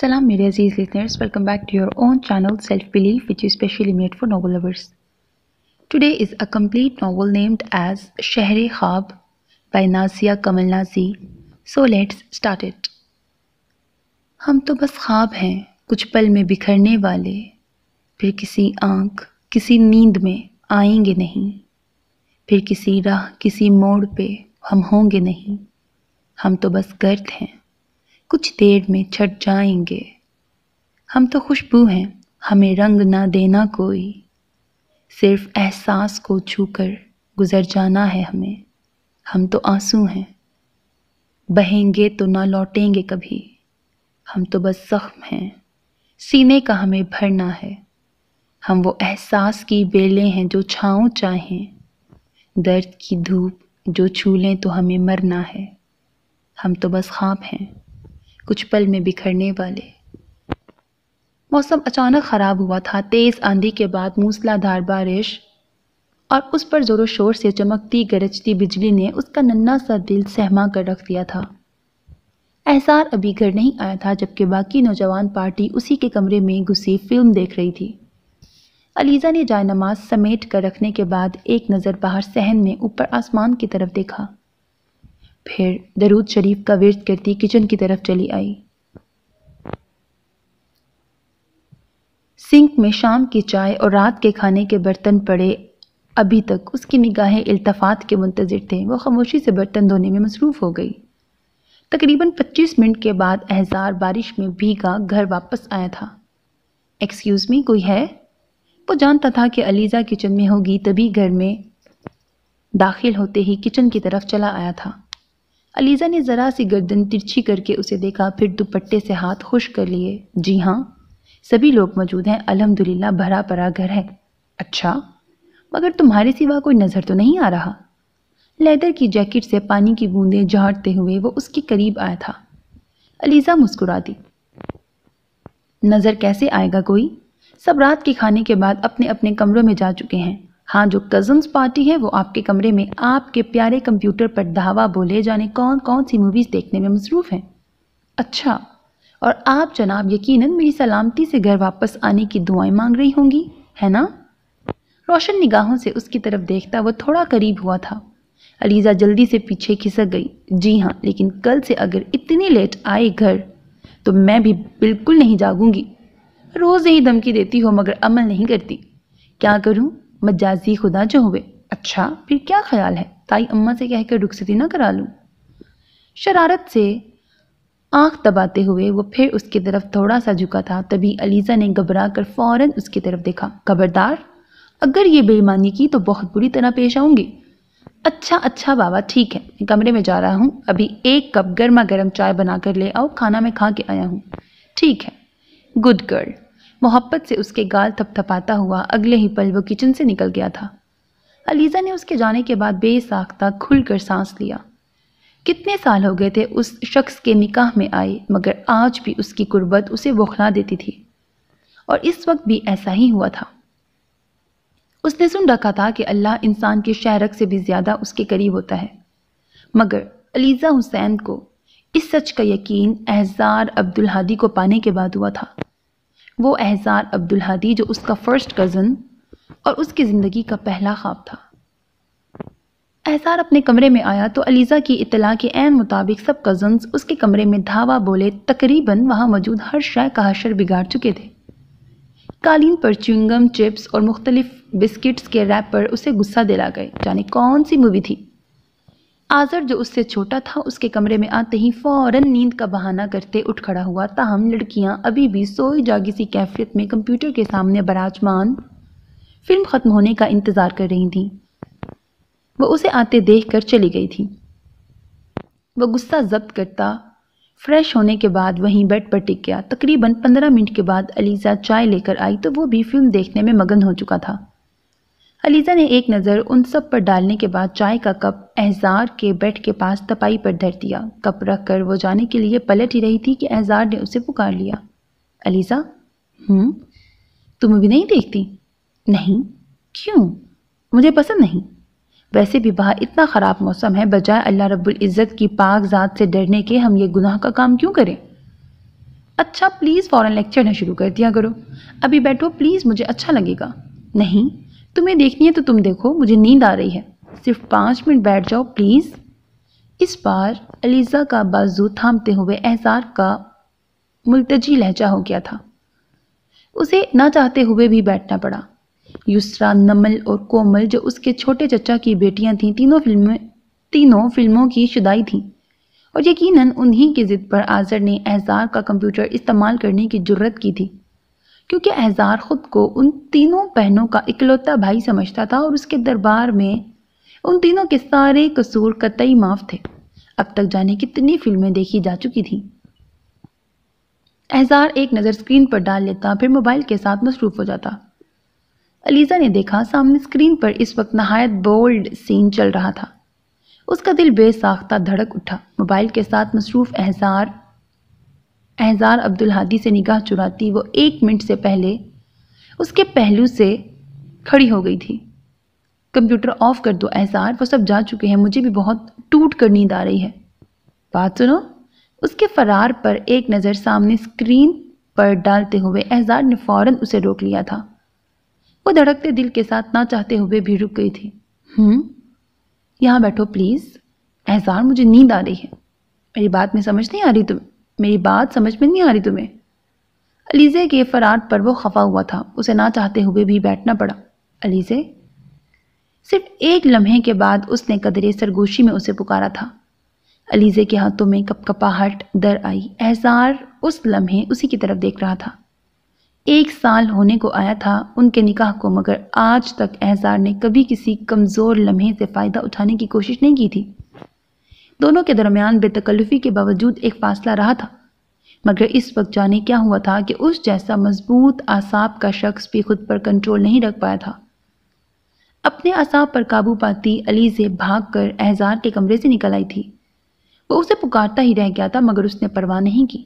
सलाम मेरे अजीज listeners welcome back to your own channel self believe which you specially made for novel lovers today is a complete novel named as Shehar Khwab by Nazia Kamal Nazi so let's start it हम तो बस ख्वाब हैं कुछ पल में बिखरने वाले फिर किसी आंख किसी नींद में आएंगे नहीं फिर किसी राह किसी मोड़ पे हम होंगे नहीं हम तो बस गर्द हैं कुछ देर में छट जाएंगे हम तो खुशबू हैं हमें रंग ना देना कोई सिर्फ एहसास को छूकर गुज़र जाना है हमें हम तो आंसू हैं बहेंगे तो ना लौटेंगे कभी हम तो बस ज़ख्म हैं सीने का हमें भरना है हम वो एहसास की बेलें हैं जो छाँव चाहें दर्द की धूप जो छू लें तो हमें मरना है हम तो बस ख्वाब हैं कुछ पल में बिखरने वाले मौसम अचानक ख़राब हुआ था तेज़ आंधी के बाद मूसलाधार बारिश और उस पर ज़ोरों शोर से चमकती गरजती बिजली ने उसका नन्ना सा दिल सहमा कर रख दिया था एहसार अभी घर नहीं आया था जबकि बाकी नौजवान पार्टी उसी के कमरे में घुसी फिल्म देख रही थी अलीज़ा ने जायनमाज समेट कर रखने के बाद एक नज़र बाहर सहन में ऊपर आसमान की तरफ देखा फिर दरूद शरीफ का वर्द करती किचन की तरफ चली आई सिंक में शाम की चाय और रात के खाने के बर्तन पड़े अभी तक उसकी निगाहें इल्तफात के मुंतजर थे वह खामोशी से बर्तन धोने में मसरूफ़ हो गई तकरीबन 25 मिनट के बाद एहजार बारिश में भीगा घर वापस आया था एक्सक्यूज़ मी कोई है वो जानता था कि अलीज़ा किचन में होगी तभी घर में दाखिल होते ही किचन की तरफ चला आया था अलीज़ा ने ज़रा सी गर्दन तिरछी करके उसे देखा फिर दुपट्टे से हाथ खुश कर लिए जी हाँ सभी लोग मौजूद हैं अल्हम्दुलिल्लाह भरा परा घर है अच्छा मगर तुम्हारे सिवा कोई नज़र तो नहीं आ रहा लेदर की जैकेट से पानी की बूंदें झाड़ते हुए वो उसके करीब आया था अलीज़ा मुस्कुरा दी नज़र कैसे आएगा कोई सब रात के खाने के बाद अपने अपने कमरों में जा चुके हैं हाँ जो कज़न्स पार्टी है वो आपके कमरे में आपके प्यारे कंप्यूटर पर धावा बोले जाने कौन कौन सी मूवीज़ देखने में मसरूफ़ हैं अच्छा और आप जनाब यकीनन मेरी सलामती से घर वापस आने की दुआएं मांग रही होंगी है ना रोशन निगाहों से उसकी तरफ देखता वो थोड़ा करीब हुआ था अलीज़ा जल्दी से पीछे खिसक गई जी हाँ लेकिन कल से अगर इतनी लेट आए घर तो मैं भी बिल्कुल नहीं जागूंगी रोज़ यही धमकी देती हो मगर अमल नहीं करती क्या करूं मजाजी खुदा जो हुए अच्छा फिर क्या ख्याल है ताई अम्मा से कह कर रुखसती ना करा लूँ शरारत से आंख दबाते हुए वो फिर उसकी तरफ थोड़ा सा झुका था तभी अलीज़ा ने घबरा कर फ़ौरन उसकी तरफ देखा खबरदार अगर ये बेईमानी की तो बहुत बुरी तरह पेश आऊँगी अच्छा अच्छा बाबा ठीक है मैं कमरे में जा रहा हूँ अभी एक कप गर्मा गर्म चाय बनाकर ले आओ खाना मैं खा के आया हूँ ठीक है गुड गर्ल मोहब्बत से उसके गाल थपथपाता हुआ अगले ही पल वो किचन से निकल गया था अलीज़ा ने उसके जाने के बाद बेसाख्ता खुलकर सांस लिया कितने साल हो गए थे उस शख्स के निकाह में आए मगर आज भी उसकी गुर्बत उसे बौखला देती थी और इस वक्त भी ऐसा ही हुआ था उसने सुन रखा था कि अल्लाह इंसान के शहरक से भी ज़्यादा उसके करीब होता है मगर अलीज़ा हुसैन को इस सच का यकीन एहजार अब्दुल हादी को पाने के बाद हुआ था वो एहसान अब्दुल हादी जो उसका फ़र्स्ट कज़न और उसकी ज़िंदगी का पहला ख्वाब था एहसार अपने कमरे में आया तो अलीज़ा की इतला के एन मुताबिक सब कज़न्स उसके कमरे में धावा बोले तकरीबन वहाँ मौजूद हर शय का हशर बिगाड़ चुके थे कालीन पर च्युंगम चिप्स और मुख्तलिफ बिस्किट्स के रैप पर उसे गुस्सा दिला गए जाने कौन सी मूवी थी आजर जो उससे छोटा था उसके कमरे में आते ही फौरन नींद का बहाना करते उठ खड़ा हुआ ताहम लड़कियां अभी भी सोई जागी सी कैफियत में कंप्यूटर के सामने बराजमान फिल्म ख़त्म होने का इंतज़ार कर रही थीं वह उसे आते देख कर चली गई थी वह गुस्सा जब्त करता फ्रेश होने के बाद वहीं बेड पर टिक गया तकरीबन पंद्रह मिनट के बाद अलीज़ा चाय लेकर आई तो वो भी फिल्म देखने में मगन हो चुका था अलीज़ा ने एक नज़र उन सब पर डालने के बाद चाय का कप एहजार के बेड के पास तपाई पर धर दिया कप रख कर वो जाने के लिए पलट ही रही थी कि एहजार ने उसे पुकार लिया अलीज़ा हम्म तुम भी नहीं देखती नहीं क्यों मुझे पसंद नहीं वैसे भी बाहर इतना ख़राब मौसम है बजाय अल्लाह रब्बुल इज़्ज़त की पाक ज़ात से डरने के हम ये गुनाह का काम क्यों करें अच्छा प्लीज़ फ़ौरन लेक्चर ना शुरू कर दिया करो अभी बैठो प्लीज़ मुझे अच्छा लगेगा नहीं तुम्हें देखनी है तो तुम देखो मुझे नींद आ रही है सिर्फ पाँच मिनट बैठ जाओ प्लीज़ इस बार अलीज़ा का बाजू थामते हुए एहसार का मुलतजी लहजा हो गया था उसे ना चाहते हुए भी बैठना पड़ा युसरा नमल और कोमल जो उसके छोटे चचा की बेटियां थीं तीनों फिल्में तीनों फिल्मों की शुदाई थीं और यकीनन उन्हीं की ज़िद पर आज़र ने एहसार का कंप्यूटर इस्तेमाल करने की ज़रूरत की थी क्योंकि एहजार ख़ुद को उन तीनों बहनों का इकलौता भाई समझता था और उसके दरबार में उन तीनों के सारे कसूर कतई माफ थे अब तक जाने कितनी फिल्में देखी जा चुकी थीं एज़ार एक नज़र स्क्रीन पर डाल लेता फिर मोबाइल के साथ मसरूफ़ हो जाता अलीज़ा ने देखा सामने स्क्रीन पर इस वक्त नहायत बोल्ड सीन चल रहा था उसका दिल बेसाख्ता धड़क उठा मोबाइल के साथ मसरूफ़ एहजार एहज़ार अब्दुल हादी से निगाह चुराती वो एक मिनट से पहले उसके पहलू से खड़ी हो गई थी कंप्यूटर ऑफ कर दो एहजार वो सब जा चुके हैं मुझे भी बहुत टूट कर नींद आ रही है बात सुनो उसके फरार पर एक नज़र सामने स्क्रीन पर डालते हुए एहजार ने फ़ौर उसे रोक लिया था वो धड़कते दिल के साथ ना चाहते हुए भी रुक गई थी हम्म, यहाँ बैठो प्लीज़ एहजार मुझे नींद आ रही है मेरी बात में समझ नहीं आ रही तुम्हें मेरी बात समझ में नहीं आ रही तुम्हें अलीज़े के फरार पर वो खफा हुआ था उसे ना चाहते हुए भी बैठना पड़ा अलीज़े सिर्फ एक लम्हे के बाद उसने कदरे सरगोशी में उसे पुकारा था अलीज़े के हाथों में कपकपाहट दर आई एहसार उस लम्हे उसी की तरफ देख रहा था एक साल होने को आया था उनके निकाह को मगर आज तक एहसार ने कभी किसी कमज़ोर लम्हे से फ़ायदा उठाने की कोशिश नहीं की थी दोनों के दरमियान बेतकल्फ़ी के बावजूद एक फासला रहा था मगर इस वक्त जाने क्या हुआ था कि उस जैसा मजबूत आसाब का शख्स भी खुद पर कंट्रोल नहीं रख पाया था अपने आसाब पर काबू पाती अली से भाग कर एहजार के कमरे से निकल आई थी वो उसे पुकारता ही रह गया था मगर उसने परवाह नहीं की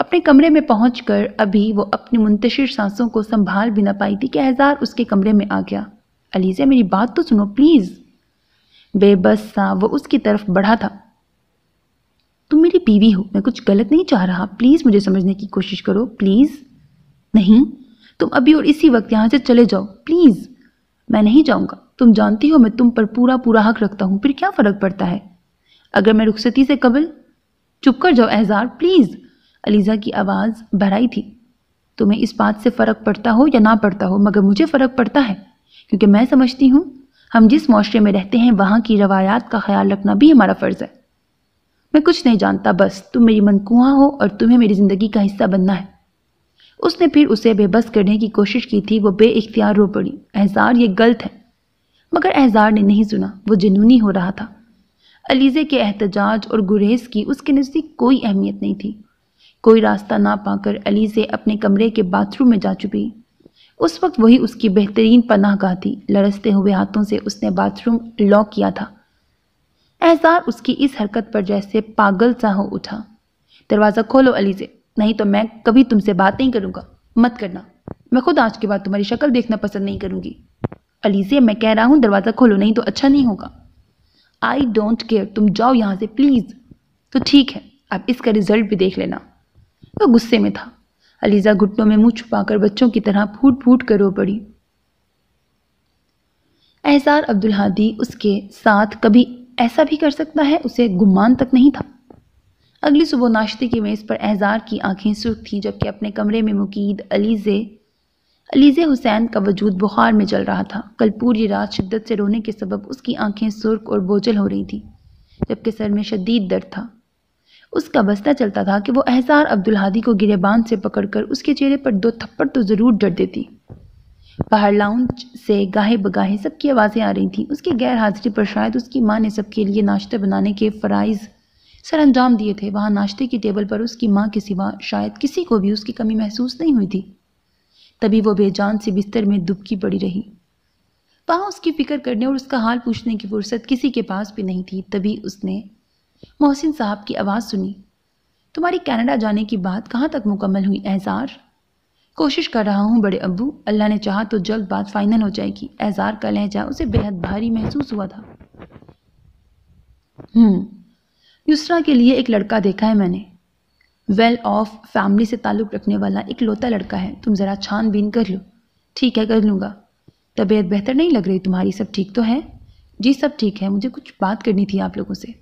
अपने कमरे में पहुँच कर अभी वो अपनी मुंतशिर सांसों को संभाल भी ना पाई थी कि एहजार उसके कमरे में आ गया अलीजे मेरी बात तो सुनो प्लीज़ बेबस सा वो उसकी तरफ बढ़ा था तुम मेरी बीवी हो मैं कुछ गलत नहीं चाह रहा प्लीज़ मुझे समझने की कोशिश करो प्लीज़ नहीं तुम अभी और इसी वक्त यहाँ से चले जाओ प्लीज़ मैं नहीं जाऊँगा तुम जानती हो मैं तुम पर पूरा पूरा हक रखता हूँ फिर क्या फ़र्क पड़ता है अगर मैं रुखसती से कबल चुप कर जाओ एज़ार प्लीज़ अलीज़ा की आवाज़ भराई थी तुम्हें इस बात से फ़र्क पड़ता हो या ना पड़ता हो मगर मुझे फ़र्क पड़ता है क्योंकि मैं समझती हूँ हम जिस माशरे में रहते हैं वहाँ की रवायात का ख्याल रखना भी हमारा फ़र्ज़ है मैं कुछ नहीं जानता बस तुम मेरी मनकुहा हो और तुम्हें मेरी ज़िंदगी का हिस्सा बनना है उसने फिर उसे बेबस करने की कोशिश की थी वो बेख्तियार रो पड़ी एहजार ये गलत है मगर एहजार ने नहीं सुना वो जुनूनी हो रहा था अलीज़े के एहतजाज और गुरेज की उसके नज़दीक कोई अहमियत नहीं थी कोई रास्ता ना पाकर अलीज़े अपने कमरे के बाथरूम में जा चुकी उस वक्त वही उसकी बेहतरीन पनाहगाह थी लड़सते हुए हाथों से उसने बाथरूम लॉक किया था एहसार उसकी इस हरकत पर जैसे पागल सा हो उठा दरवाज़ा खोलो अली से नहीं तो मैं कभी तुमसे बात नहीं करूँगा मत करना मैं खुद आज के बाद तुम्हारी शक्ल देखना पसंद नहीं करूँगी अली से मैं कह रहा हूँ दरवाज़ा खोलो नहीं तो अच्छा नहीं होगा आई डोंट केयर तुम जाओ यहाँ से प्लीज़ तो ठीक है अब इसका रिजल्ट भी देख लेना वह तो गुस्से में था अलीज़ा घुटनों में मुँह छुपाकर बच्चों की तरह फूट फूट कर रो पड़ी एहसार अब्दुल हादी उसके साथ कभी ऐसा भी कर सकता है उसे गुमान तक नहीं था अगली सुबह नाश्ते की मेज़ पर एहजार की आंखें सुर्ख थीं जबकि अपने कमरे में मुकीद अलीज़े अलीज़े हुसैन का वजूद बुखार में चल रहा था कल पूरी रात शिद्दत से रोने के सबब उसकी आंखें सुर्ख और बोझल हो रही थी जबकि सर में शदीद दर्द था उसका बस्ता चलता था कि वो एहसार अब्दुल हादी को गिरेबान से पकड़कर उसके चेहरे पर दो थप्पड़ तो ज़रूर डर देती बाहर लाउंज से गाहे बगाहे सबकी आवाज़ें आ रही थीं उसकी गैर हाजिरी पर शायद उसकी माँ ने सबके लिए नाश्ते बनाने के फ़राइज़ सर अंजाम दिए थे वहाँ नाश्ते की टेबल पर उसकी माँ के सिवा शायद किसी को भी उसकी कमी महसूस नहीं हुई थी तभी वो बेजान से बिस्तर में दुबकी पड़ी रही वहाँ उसकी फ़िक्र करने और उसका हाल पूछने की फुर्सत किसी के पास भी नहीं थी तभी उसने मोहसिन साहब की आवाज़ सुनी तुम्हारी कनाडा जाने की बात कहाँ तक मुकम्मल हुई एजार कोशिश कर रहा हूँ बड़े अबू अल्लाह ने चाहा तो जल्द बात फाइनल हो जाएगी एजार का लहजा उसे बेहद भारी महसूस हुआ था युसरा हम्म, के लिए एक लड़का देखा है मैंने वेल ऑफ फैमिली से ताल्लुक़ रखने वाला एक लोता लड़का है तुम ज़रा छानबीन कर लो ठीक है कर लूँगा तबीयत बेहतर नहीं लग रही तुम्हारी सब ठीक तो है जी सब ठीक है मुझे कुछ बात करनी थी आप लोगों से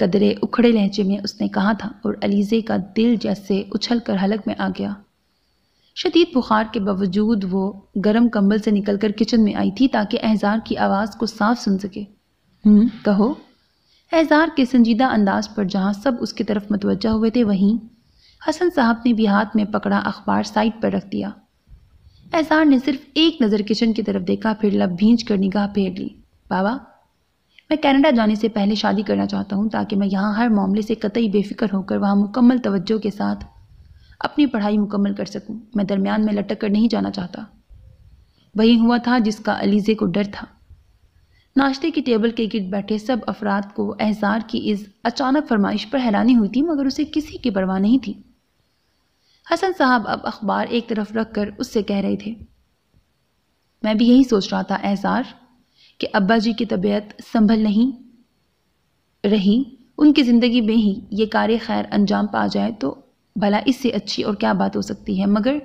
कदरे उखड़े लहजे में उसने कहा था और अलीज़े का दिल जैसे उछल कर हलक में आ गया शदीद बुखार के बावजूद वो गर्म कंबल से निकलकर किचन में आई थी ताकि एहजार की आवाज़ को साफ सुन सके हम्म, कहो एहजार के संजीदा अंदाज पर जहाँ सब उसकी तरफ मतवजा हुए थे वहीं हसन साहब ने भी हाथ में पकड़ा अखबार साइड पर रख दिया एहजार ने सिर्फ एक नज़र किचन की तरफ देखा फिर लब भींच कर निगाह फेर ली बाबा मैं कनाडा जाने से पहले शादी करना चाहता हूँ ताकि मैं यहाँ हर मामले से कतई बेफिक्र होकर वहाँ मुकम्मल तवज्जो के साथ अपनी पढ़ाई मुकम्मल कर सकूँ मैं दरमियान में लटक कर नहीं जाना चाहता वही हुआ था जिसका अलीज़े को डर था नाश्ते की टेबल के गिर्द बैठे सब अफराद को एहसार की इस अचानक फरमाइश पर हैरानी हुई थी मगर उसे किसी की परवाह नहीं थी हसन साहब अब अखबार एक तरफ रख कर उससे कह रहे थे मैं भी यही सोच रहा था एहसार कि अब्बा जी की तबीयत संभल नहीं रही उनकी ज़िंदगी में ही ये कार्य खैर अंजाम पा जाए तो भला इससे अच्छी और क्या बात हो सकती है मगर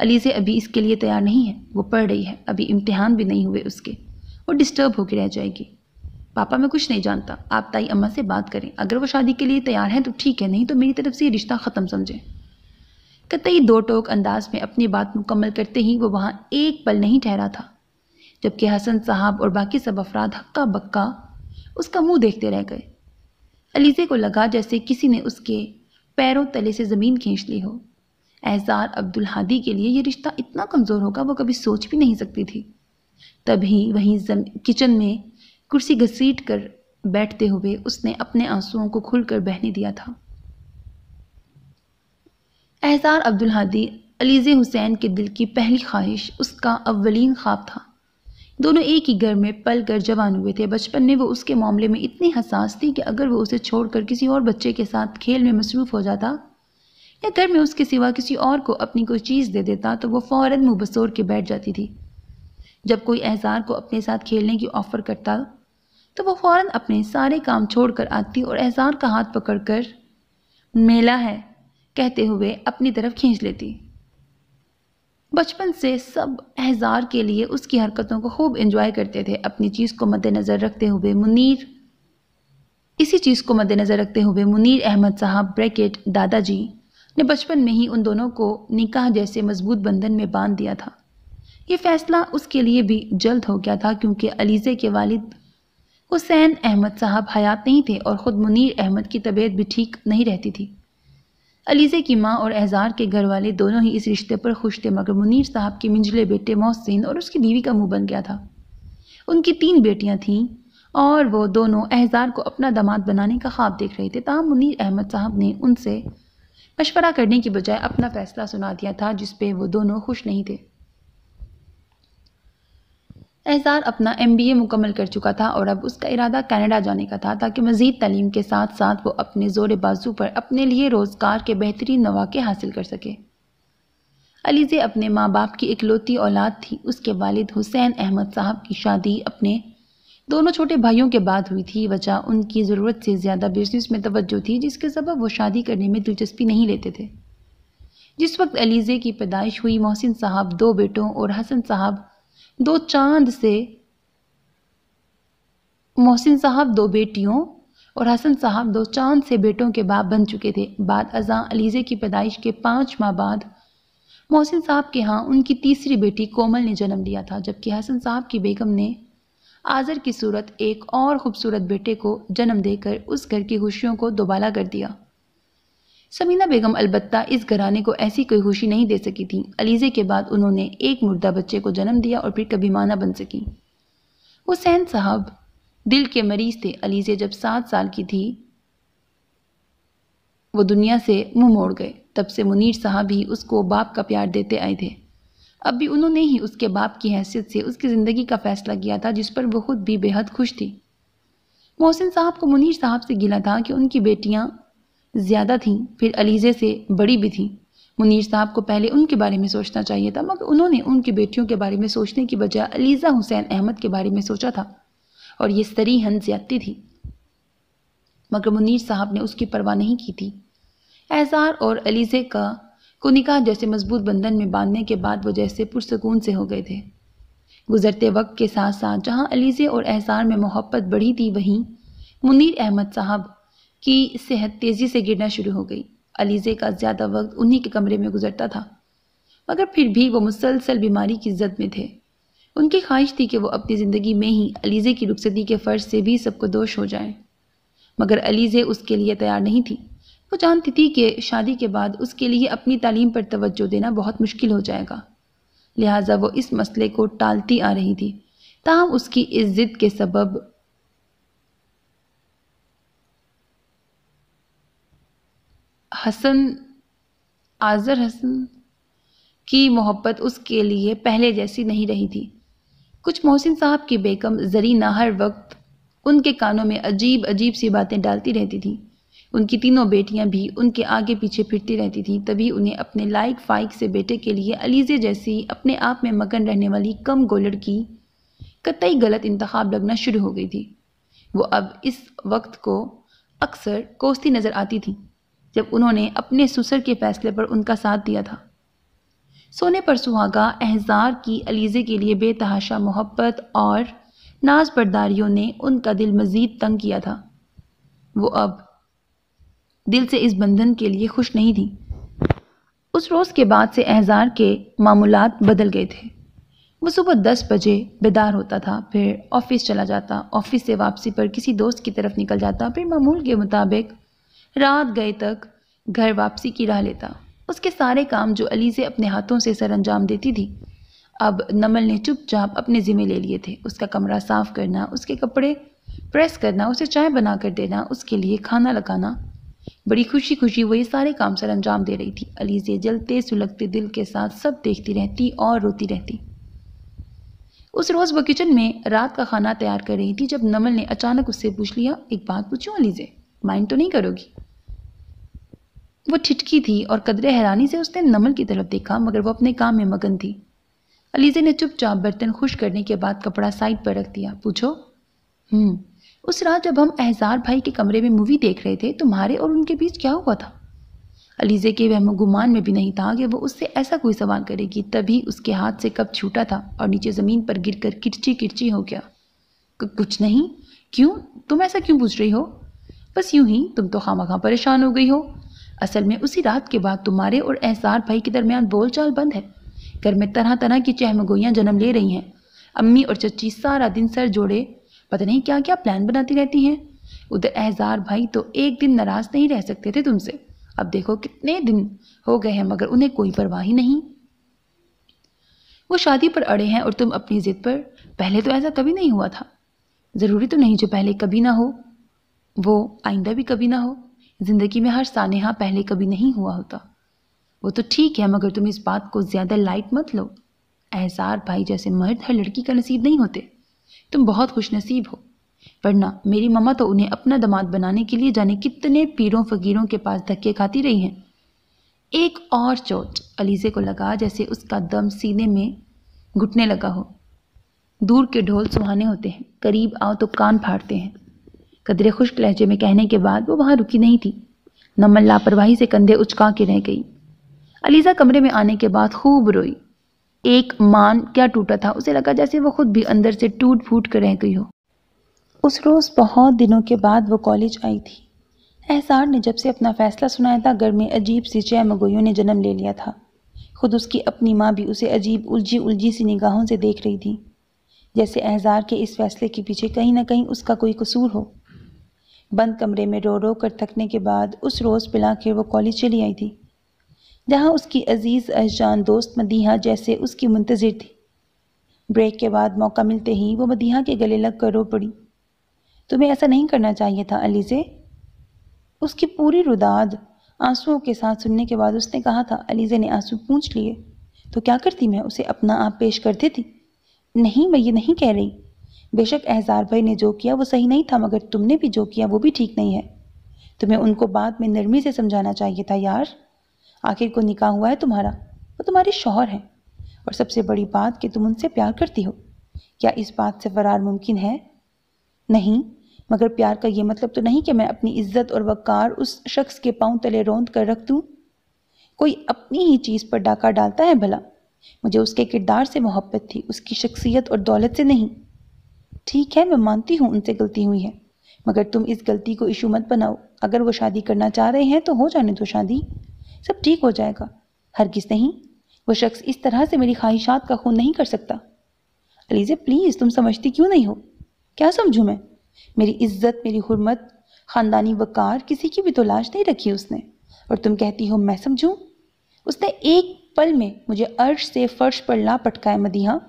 अलीज़े अभी इसके लिए तैयार नहीं है वो पढ़ रही है अभी इम्तिहान भी नहीं हुए उसके वो डिस्टर्ब होकर रह जाएगी पापा मैं कुछ नहीं जानता आप ताई अम्मा से बात करें अगर वो शादी के लिए तैयार हैं तो ठीक है नहीं तो मेरी तरफ से ये रिश्ता ख़त्म समझें कतई दो टोक अंदाज में अपनी बात मुकम्मल करते ही वो वहाँ एक पल नहीं ठहरा था जबकि हसन साहब और बाकी सब अफराद हक्का बक्का उसका मुंह देखते रह गए अलीज़े को लगा जैसे किसी ने उसके पैरों तले से ज़मीन खींच ली हो एजार अब्दुल हादी के लिए ये रिश्ता इतना कमज़ोर होगा वो कभी सोच भी नहीं सकती थी तभी वहीं किचन में कुर्सी घसीट कर बैठते हुए उसने अपने आंसुओं को खुलकर बहने दिया था एजार अब्दुल हादी अलीज़े हुसैन के दिल की पहली ख्वाहिश उसका अवलिन ख्वाब था दोनों एक ही घर में पल कर जवान हुए थे बचपन में वो उसके मामले में इतनी हसास थी कि अगर वो उसे छोड़कर किसी और बच्चे के साथ खेल में मसरूफ़ हो जाता या घर में उसके सिवा किसी और को अपनी कोई चीज़ दे देता तो वो फ़ौर मुँह बसोर के बैठ जाती थी जब कोई एहसार को अपने साथ खेलने की ऑफ़र करता तो वो फ़ौर अपने सारे काम छोड़कर आती और एहसार का हाथ पकड़कर मेला है कहते हुए अपनी तरफ खींच लेती बचपन से सब एज़ार के लिए उसकी हरकतों को खूब इंजॉय करते थे अपनी चीज़ को मद्देनज़र रखते हुए मुनीर इसी चीज़ को मद्देनज़र रखते हुए मुनीर अहमद साहब ब्रैकेट दादाजी ने बचपन में ही उन दोनों को निकाह जैसे मजबूत बंधन में बांध दिया था ये फैसला उसके लिए भी जल्द हो गया था क्योंकि अलीज़े के वालिद हुसैन अहमद साहब हयात नहीं थे और ख़ुद मुनीर अहमद की तबीयत भी ठीक नहीं रहती थी अलीज़े की माँ और एज़ार के घर वाले दोनों ही इस रिश्ते पर खुश थे मगर मुनीर साहब के मिंजले बेटे मोहसिन और उसकी बीवी का मुंह बन गया था उनकी तीन बेटियाँ थीं और वो दोनों एहजार को अपना दामाद बनाने का ख्वाब देख रहे थे तहम मुनीर अहमद साहब ने उनसे मशवरा करने की बजाय अपना फ़ैसला सुना दिया था जिस वो दोनों खुश नहीं थे एहसार अपना एम बी ए मुकम्मल कर चुका था और अब उसका इरादा कनाडा जाने का था ताकि मजीद तलीम के साथ साथ वो अपने ज़ोर बाजू पर अपने लिए रोज़गार के बेहतरीन मौाक़े हासिल कर सके अलीज़े अपने माँ बाप की इकलौती औलाद थी उसके वालिद हुसैन अहमद साहब की शादी अपने दोनों छोटे भाइयों के बाद हुई थी वजह उनकी ज़रूरत से ज़्यादा बिजनेस में तोज्जो थी जिसके सबब वो शादी करने में दिलचस्पी नहीं लेते थे जिस वक्त अलीज़े की पैदाइश हुई मोहसिन साहब दो बेटों और हसन साहब दो चांद से मोहसिन साहब दो बेटियों और हसन साहब दो चांद से बेटों के बाप बन चुके थे बाद अजा अलीज़े की पैदाइश के पाँच माह बाद मोहसिन साहब के यहाँ उनकी तीसरी बेटी कोमल ने जन्म लिया था जबकि हसन साहब की बेगम ने आज़र की सूरत एक और ख़ूबसूरत बेटे को जन्म देकर उस घर की खुशियों को दोबाला कर दिया समीना बेगम अलबत्ता इस घराने को ऐसी कोई खुशी नहीं दे सकी थी अलीजे के बाद उन्होंने एक मुर्दा बच्चे को जन्म दिया और फिर कभी माना बन सकी हुसैन साहब दिल के मरीज थे अलीजे जब सात साल की थी वो दुनिया से मुंह मोड़ गए तब से मुनीर साहब ही उसको बाप का प्यार देते आए थे अब भी उन्होंने ही उसके बाप की हैसियत से उसकी ज़िंदगी का फैसला किया था जिस पर वो खुद भी बेहद खुश थी मोहसिन साहब को मुनीर साहब से गिला था कि उनकी बेटियां ज़्यादा थीं फिर अलीज़े से बड़ी भी थीं मुनीर साहब को पहले उनके बारे में सोचना चाहिए था मगर उन्होंने उनकी बेटियों के बारे में सोचने की बजाय अलीज़ा हुसैन अहमद के बारे में सोचा था और ये हन ज्यादती थी मगर मुनीर साहब ने उसकी परवाह नहीं की थी एजार और अलीज़े का कुनिका जैसे मजबूत बंधन में बांधने के बाद वो जैसे पुरसकून से हो गए थे गुजरते वक्त के साथ साथ जहाँ अलीज़े और एहसार में मोहब्बत बढ़ी थी वहीं मुनीर अहमद साहब की सेहत तेज़ी से गिरना शुरू हो गई अलीज़े का ज़्यादा वक्त उन्हीं के कमरे में गुजरता था मगर फिर भी वो मुसलसल बीमारी की जद में थे उनकी ख्वाहिश थी कि वो अपनी ज़िंदगी में ही अलीज़े की रुखसती के फ़र्ज से भी सबको दोष हो जाए मगर अलीज़े उसके लिए तैयार नहीं थी वो जानती थी कि शादी के बाद उसके लिए अपनी तालीम पर तवज्जो देना बहुत मुश्किल हो जाएगा लिहाजा वो इस मसले को टालती आ रही थी ताहम उसकी इज़्ज़त के सबब हसन आज़र हसन की मोहब्बत उसके लिए पहले जैसी नहीं रही थी कुछ मोहसिन साहब की बेगम जरीना हर वक्त उनके कानों में अजीब अजीब सी बातें डालती रहती थी उनकी तीनों बेटियां भी उनके आगे पीछे फिरती रहती थीं तभी उन्हें अपने लाइक फाइक से बेटे के लिए अलीजे जैसी अपने आप में मगन रहने वाली कम गोलड़ की कतई गलत इंतखब लगना शुरू हो गई थी वो अब इस वक्त को अक्सर कोसती नज़र आती थी जब उन्होंने अपने ससुर के फैसले पर उनका साथ दिया था सोने पर सुहागा एहजार की अलीज़े के लिए बेतहाशा मोहब्बत और नाज बरदारियों ने उनका दिल मज़ीद तंग किया था वो अब दिल से इस बंधन के लिए खुश नहीं थी उस रोज़ के बाद से एहजार के मामूलत बदल गए थे वो सुबह दस बजे बेदार होता था फिर ऑफिस चला जाता ऑफिस से वापसी पर किसी दोस्त की तरफ निकल जाता फिर मामूल के मुताबिक रात गए तक घर वापसी की राह लेता उसके सारे काम जो अली से अपने हाथों से सर अंजाम देती थी अब नमल ने चुपचाप अपने ज़िम्मे ले लिए थे उसका कमरा साफ़ करना उसके कपड़े प्रेस करना उसे चाय बना कर देना उसके लिए खाना लगाना बड़ी खुशी खुशी वो ये सारे काम सर अंजाम दे रही थी अलीजे जलते सुलगते दिल के साथ सब देखती रहती और रोती रहती उस रोज़ वो किचन में रात का खाना तैयार कर रही थी जब नमल ने अचानक उससे पूछ लिया एक बात पूछूं अलीजे माइंड तो नहीं करोगी वो छिटकी थी और कदरे हैरानी से उसने नमल की तरफ देखा मगर वो अपने काम में मगन थी अलीजे ने चुपचाप बर्तन खुश करने के बाद कपड़ा साइड पर रख दिया पूछो हम्म उस रात जब हम एहजार भाई के कमरे में मूवी देख रहे थे तुम्हारे और उनके बीच क्या हुआ था अलीजे के वह गुमान में भी नहीं था कि वो उससे ऐसा कोई सवाल करेगी तभी उसके हाथ से कप छूटा था और नीचे ज़मीन पर गिर कर किरची किरची हो गया कुछ नहीं क्यों तुम ऐसा क्यों पूछ रही हो बस यूं ही तुम तो खां परेशान हो गई हो असल में उसी रात के बाद तुम्हारे और एहसार भाई के दरमियान बोलचाल बंद है घर में तरह तरह की चहमगोइयाँ जन्म ले रही हैं अम्मी और चची सारा दिन सर जोड़े पता नहीं क्या क्या प्लान बनाती रहती हैं उधर एहजार भाई तो एक दिन नाराज़ नहीं रह सकते थे तुमसे अब देखो कितने दिन हो गए हैं मगर उन्हें कोई परवाह ही नहीं वो शादी पर अड़े हैं और तुम अपनी ज़िद पर पहले तो ऐसा कभी नहीं हुआ था ज़रूरी तो नहीं जो पहले कभी ना हो वो आइंदा भी कभी ना हो ज़िंदगी में हर सानहा पहले कभी नहीं हुआ होता वो तो ठीक है मगर तुम इस बात को ज़्यादा लाइट मत लो एहसार भाई जैसे मर्द हर लड़की का नसीब नहीं होते तुम बहुत खुश नसीब हो वरना मेरी ममा तो उन्हें अपना दामाद बनाने के लिए जाने कितने पीरों फकीरों के पास धक्के खाती रही हैं एक और चोट अलीजे को लगा जैसे उसका दम सीने में घुटने लगा हो दूर के ढोल सुहाने होते हैं करीब आओ तो कान फाड़ते हैं कदरे खुश्क लहजे में कहने के बाद वो वहाँ रुकी नहीं थी नमन लापरवाही से कंधे उचका के रह गई अलीज़ा कमरे में आने के बाद खूब रोई एक मान क्या टूटा था उसे लगा जैसे वो खुद भी अंदर से टूट फूट कर रह गई हो उस रोज़ बहुत दिनों के बाद वो कॉलेज आई थी एहसार ने जब से अपना फैसला सुनाया था घर में अजीब सी चय मगोयों ने जन्म ले लिया था खुद उसकी अपनी माँ भी उसे अजीब उलझी उलझी सी निगाहों से देख रही थी जैसे एहजार के इस फैसले के पीछे कहीं ना कहीं उसका कोई कसूर हो बंद कमरे में रो रो कर थकने के बाद उस रोज़ के वो कॉलेज चली आई थी जहाँ उसकी अजीज़ अहजान दोस्त मदीहा जैसे उसकी मुंतज़र थी ब्रेक के बाद मौका मिलते ही वो मदीहा के गले लग कर रो पड़ी तुम्हें ऐसा नहीं करना चाहिए था अलीज़े उसकी पूरी रुदाद आंसुओं के साथ सुनने के बाद उसने कहा था अलीज़े ने आंसू पूछ लिए तो क्या करती मैं उसे अपना आप पेश कर देती नहीं मैं ये नहीं कह रही बेशक एहजार भाई ने जो किया वो सही नहीं था मगर तुमने भी जो किया वो भी ठीक नहीं है तुम्हें उनको बाद में नरमी से समझाना चाहिए था यार आखिर को निकाह हुआ है तुम्हारा वो तुम्हारे शौहर हैं और सबसे बड़ी बात कि तुम उनसे प्यार करती हो क्या इस बात से फरार मुमकिन है नहीं मगर प्यार का ये मतलब तो नहीं कि मैं अपनी इज्जत और वक़ार उस शख्स के पाँव तले रौंद कर रख दूँ कोई अपनी ही चीज़ पर डाका डालता है भला मुझे उसके किरदार से मोहब्बत थी उसकी शख्सियत और दौलत से नहीं ठीक है मैं मानती हूँ उनसे गलती हुई है मगर तुम इस गलती को इशू मत बनाओ अगर वो शादी करना चाह रहे हैं तो हो जाने दो शादी सब ठीक हो जाएगा हर किस नहीं वो शख्स इस तरह से मेरी ख्वाहिशात का खून नहीं कर सकता अलीज़े प्लीज़ तुम समझती क्यों नहीं हो क्या समझूँ मैं मेरी इज्जत मेरी हुरमत ख़ानदानी वकार किसी की भी तलाश तो नहीं रखी उसने और तुम कहती हो मैं समझूँ उसने एक पल में मुझे अर्श से फर्श पर ला पटकाया मदीहा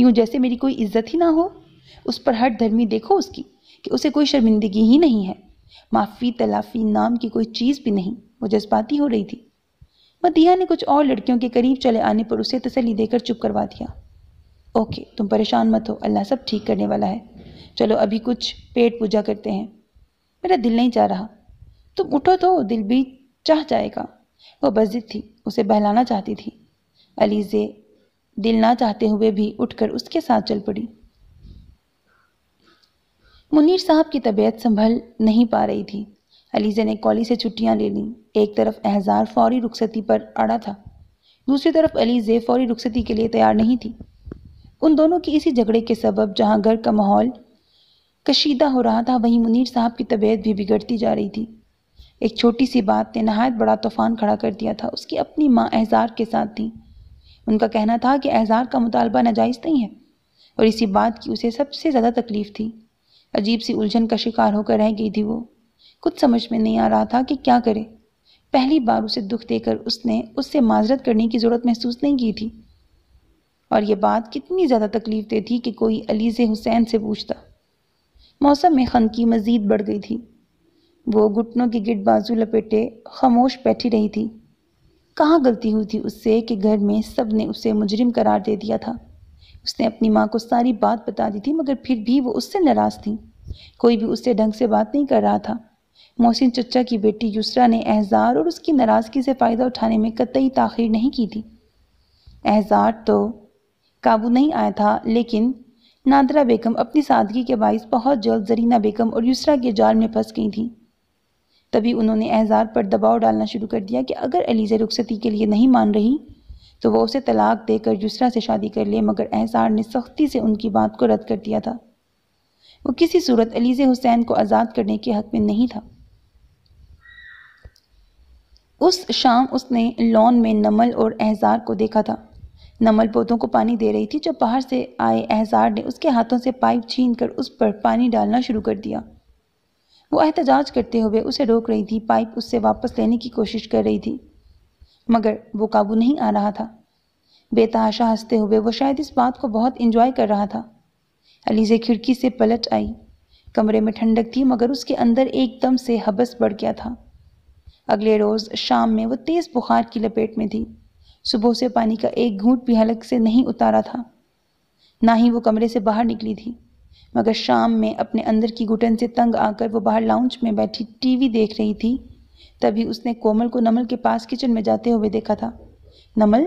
यूं जैसे मेरी कोई इज्जत ही ना हो उस पर हट धर्मी देखो उसकी कि उसे कोई शर्मिंदगी ही नहीं है माफ़ी तलाफ़ी नाम की कोई चीज़ भी नहीं वो जज्बाती हो रही थी मदिया ने कुछ और लड़कियों के करीब चले आने पर उसे तसली देकर चुप करवा दिया ओके तुम परेशान मत हो अल्लाह सब ठीक करने वाला है चलो अभी कुछ पेट पूजा करते हैं मेरा दिल नहीं चाह रहा तुम उठो तो दिल भी चाह जाएगा वह बजिद थी उसे बहलाना चाहती थी अलीज़े दिल ना चाहते हुए भी उठकर उसके साथ चल पड़ी मुनीर साहब की तबीयत संभल नहीं पा रही थी अलीज़े ने कॉलेज से छुट्टियां ले लीं एक तरफ एहजार फौरी रुखसती पर अड़ा था दूसरी तरफ अलीज़े फौरी रुखसती के लिए तैयार नहीं थी उन दोनों की इसी झगड़े के सबब जहाँ घर का माहौल कशीदा हो रहा था वहीं मुनीर साहब की तबीयत भी बिगड़ती जा रही थी एक छोटी सी बात ने नहायत बड़ा तूफान खड़ा कर दिया था उसकी अपनी माँ एहजार के साथ थी उनका कहना था कि एहजार का मुतालबा नाजायज़ नहीं है और इसी बात की उसे सबसे ज़्यादा तकलीफ़ थी अजीब सी उलझन का शिकार होकर रह गई थी वो कुछ समझ में नहीं आ रहा था कि क्या करे पहली बार उसे दुख देकर उसने उससे माजरत करने की ज़रूरत महसूस नहीं की थी और यह बात कितनी ज़्यादा तकलीफ दे थी कि कोई अलीज़े हुसैन से पूछता मौसम में खनकी मज़ीद बढ़ गई थी वो घुटनों की गिट बाजू लपेटे खामोश बैठी रही थी कहाँ गलती हुई थी उससे कि घर में सब ने उसे मुजरिम करार दे दिया था उसने अपनी माँ को सारी बात बता दी थी मगर फिर भी वो उससे नाराज़ थी कोई भी उससे ढंग से बात नहीं कर रहा था मोहसिन चचा की बेटी यूसरा ने एहजार और उसकी नाराज़गी से फ़ायदा उठाने में कतई ताखिर नहीं की थी एहजार तो काबू नहीं आया था लेकिन नादरा बेगम अपनी सादगी के बायस बहुत जल्द जरीना बेगम और यूसरा के जाल में फंस गई थी तभी उन्होंने एहजार पर दबाव डालना शुरू कर दिया कि अगर अलीज़ा रुखसती के लिए नहीं मान रही तो वह उसे तलाक देकर जुसरा से शादी कर ले मगर एहसार ने सख्ती से उनकी बात को रद्द कर दिया था वो किसी सूरत अलीज़े हुसैन को आज़ाद करने के हक में नहीं था उस शाम उसने लॉन में नमल और एहजार को देखा था नमल पौधों को पानी दे रही थी जब बाहर से आए एहजार ने उसके हाथों से पाइप छीन कर उस पर पानी डालना शुरू कर दिया वो एहतजाज करते हुए उसे रोक रही थी पाइप उससे वापस लेने की कोशिश कर रही थी मगर वो काबू नहीं आ रहा था बेतहाशा हंसते हुए वो शायद इस बात को बहुत इंजॉय कर रहा था अलीज़े खिड़की से पलट आई कमरे में ठंडक थी मगर उसके अंदर एकदम से हबस बढ़ गया था अगले रोज़ शाम में वो तेज़ बुखार की लपेट में थी सुबह से पानी का एक घूंट भी हलक से नहीं उतारा था ना ही वो कमरे से बाहर निकली थी मगर शाम में अपने अंदर की घुटन से तंग आकर वो बाहर लाउंज में बैठी टीवी देख रही थी तभी उसने कोमल को नमल के पास किचन में जाते हुए देखा था नमल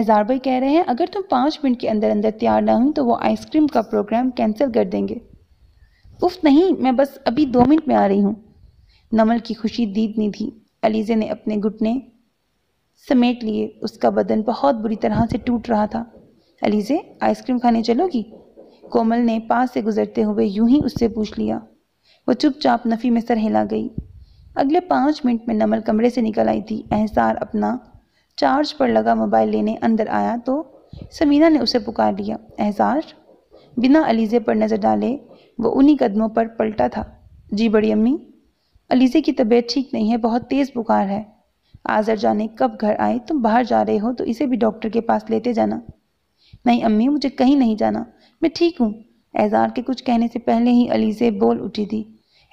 एजार भाई कह रहे हैं अगर तुम पाँच मिनट के अंदर अंदर तैयार ना हो तो वो आइसक्रीम का प्रोग्राम कैंसिल कर देंगे उफ नहीं मैं बस अभी दो मिनट में आ रही हूँ नमल की खुशी दीदनी थी अलीजे ने अपने घुटने समेट लिए उसका बदन बहुत बुरी तरह से टूट रहा था अलीजे आइसक्रीम खाने चलोगी कोमल ने पास से गुजरते हुए यूं ही उससे पूछ लिया वो चुपचाप नफ़ी में सर हिला गई अगले पाँच मिनट में नमल कमरे से निकल आई थी एहसार अपना चार्ज पर लगा मोबाइल लेने अंदर आया तो समीना ने उसे पुकार लिया एहसार बिना अलीज़े पर नज़र डाले वो उन्हीं कदमों पर पलटा था जी बड़ी अम्मी अलीज़े की तबीयत ठीक नहीं है बहुत तेज़ बुखार है आज़र जाने कब घर आए तुम बाहर जा रहे हो तो इसे भी डॉक्टर के पास लेते जाना नहीं अम्मी मुझे कहीं नहीं जाना मैं ठीक हूँ एजार के कुछ कहने से पहले ही अलीज़े बोल उठी थी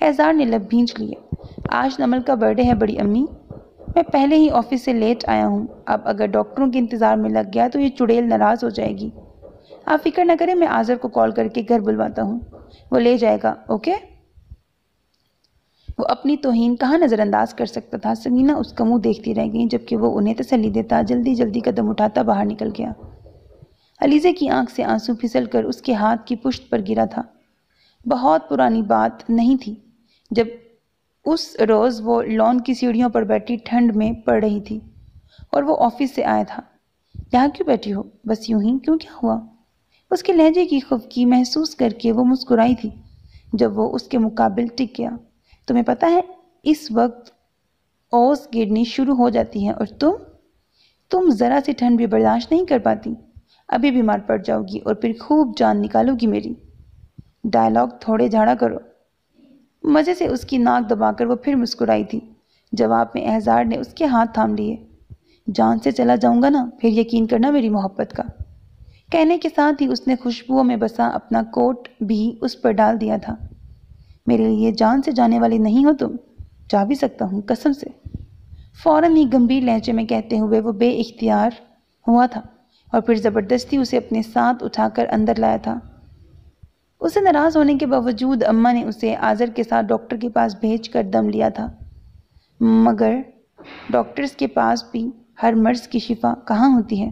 एजार ने लब भींच लिए आज नमल का बर्थडे है बड़ी अम्मी मैं पहले ही ऑफिस से लेट आया हूँ अब अगर डॉक्टरों के इंतज़ार में लग गया तो ये चुड़ैल नाराज़ हो जाएगी आप फिक्र ना करें मैं आज़र को कॉल करके घर बुलवाता हूँ वो ले जाएगा ओके वो अपनी तोहन कहाँ नज़रअंदाज कर सकता था समीना उसका मुंह देखती रह गई जबकि वो उन्हें तसली देता जल्दी जल्दी कदम उठाता बाहर निकल गया अलीज़े की आंख से आंसू फिसल कर उसके हाथ की पुश्त पर गिरा था बहुत पुरानी बात नहीं थी जब उस रोज़ वो लॉन की सीढ़ियों पर बैठी ठंड में पड़ रही थी और वो ऑफिस से आया था यहाँ क्यों बैठी हो बस यूं ही क्यों क्या हुआ उसके लहजे की खुफकी महसूस करके वो मुस्कुराई थी जब वो उसके मुकाबले टिक गया तुम्हें पता है इस वक्त ओस गिरनी शुरू हो जाती है और तुम तुम ज़रा सी ठंड भी बर्दाश्त नहीं कर पाती अभी बीमार पड़ जाओगी और फिर खूब जान निकालोगी मेरी डायलॉग थोड़े झाड़ा करो मज़े से उसकी नाक दबाकर वो फिर मुस्कुराई थी जवाब में एहजार ने उसके हाथ थाम लिए जान से चला जाऊंगा ना फिर यकीन करना मेरी मोहब्बत का कहने के साथ ही उसने खुशबुओं में बसा अपना कोट भी उस पर डाल दिया था मेरे लिए जान से जाने वाले नहीं हो तुम जा भी सकता हूँ कसम से फौरन ही गंभीर लहजे में कहते हुए वो बे हुआ था और फिर ज़बरदस्ती उसे अपने साथ उठाकर अंदर लाया था उसे नाराज़ होने के बावजूद अम्मा ने उसे आज़र के साथ डॉक्टर के पास भेज कर दम लिया था मगर डॉक्टर्स के पास भी हर मर्ज़ की शिफा कहाँ होती है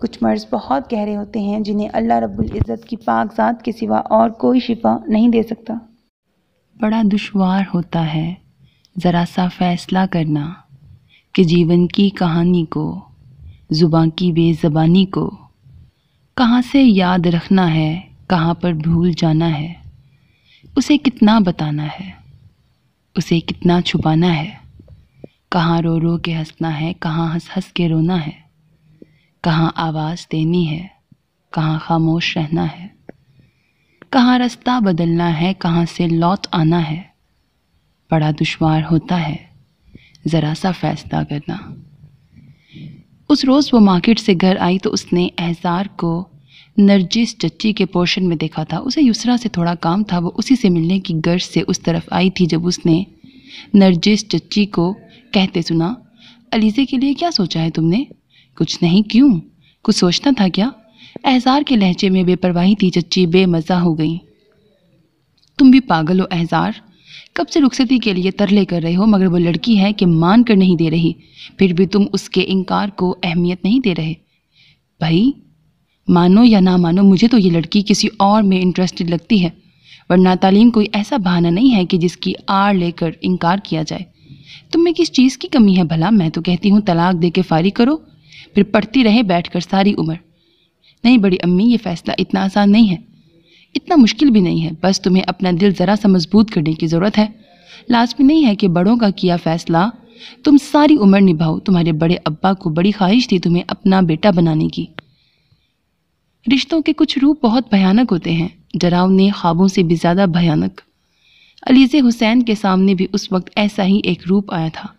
कुछ मर्ज़ बहुत गहरे होते हैं जिन्हें अल्लाह रब्बुल इज़्ज़त की पाक ज़ात के सिवा और कोई शिफा नहीं दे सकता बड़ा दुशवार होता है ज़रा सा फ़ैसला करना कि जीवन की कहानी को ज़ुबान की बेज़बानी को कहाँ से याद रखना है कहाँ पर भूल जाना है उसे कितना बताना है उसे कितना छुपाना है कहाँ रो रो के हंसना है कहाँ हंस हंस के रोना है कहाँ आवाज़ देनी है कहाँ खामोश रहना है कहाँ रास्ता बदलना है कहाँ से लौट आना है बड़ा दुश्वार होता है ज़रा सा फ़ैसला करना उस रोज़ वो मार्केट से घर आई तो उसने एहसार को नरजिस चच्ची के पोर्शन में देखा था उसे यूसरा से थोड़ा काम था वो उसी से मिलने की गर्ज से उस तरफ आई थी जब उसने नरजिस चच्ची को कहते सुना अलीज़े के लिए क्या सोचा है तुमने कुछ नहीं क्यों कुछ सोचना था क्या एहजार के लहजे में बेपरवाही थी चच्ची बेमज़ा हो गई तुम भी पागल हो एहजार कब से रुखसती के लिए तरले कर रहे हो मगर वो लड़की है कि मान कर नहीं दे रही फिर भी तुम उसके इनकार को अहमियत नहीं दे रहे भाई मानो या ना मानो मुझे तो ये लड़की किसी और में इंटरेस्टेड लगती है वरना तालीम कोई ऐसा बहाना नहीं है कि जिसकी आड़ लेकर इनकार किया जाए तुम में किस चीज़ की कमी है भला मैं तो कहती हूँ तलाक दे के फारी करो फिर पढ़ती रहे कर सारी उम्र नहीं बड़ी अम्मी ये फ़ैसला इतना आसान नहीं है इतना मुश्किल भी नहीं है बस तुम्हें अपना दिल ज़रा सा मजबूत करने की ज़रूरत है लाजमी नहीं है कि बड़ों का किया फ़ैसला तुम सारी उम्र निभाओ तुम्हारे बड़े अब्बा को बड़ी ख्वाहिश थी तुम्हें अपना बेटा बनाने की रिश्तों के कुछ रूप बहुत भयानक होते हैं डरावने ख्वाबों से भी ज़्यादा भयानक अलीज़ हुसैन के सामने भी उस वक्त ऐसा ही एक रूप आया था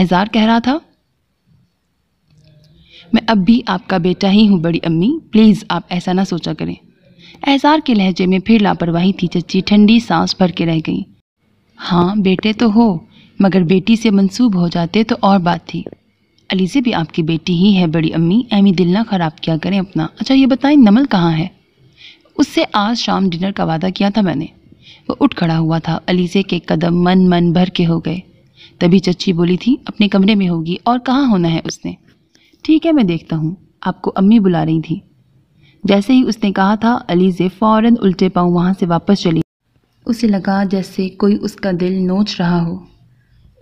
एजार कह रहा था मैं अब भी आपका बेटा ही हूँ बड़ी अम्मी प्लीज़ आप ऐसा ना सोचा करें एजार के लहजे में फिर लापरवाही थी चच्ची ठंडी सांस भर के रह गई हाँ बेटे तो हो मगर बेटी से मंसूब हो जाते तो और बात थी अलीज़े भी आपकी बेटी ही है बड़ी अम्मी एमी दिल ना ख़राब किया करें अपना अच्छा ये बताएं नमल कहाँ है उससे आज शाम डिनर का वादा किया था मैंने वो उठ खड़ा हुआ था अलीज़े के कदम मन मन भर के हो गए तभी चच्ची बोली थी अपने कमरे में होगी और कहाँ होना है उसने ठीक है मैं देखता हूँ आपको अम्मी बुला रही थी जैसे ही उसने कहा था अलीज़े फ़ौर उल्टे पाँव वहाँ से वापस चली उसे लगा जैसे कोई उसका दिल नोच रहा हो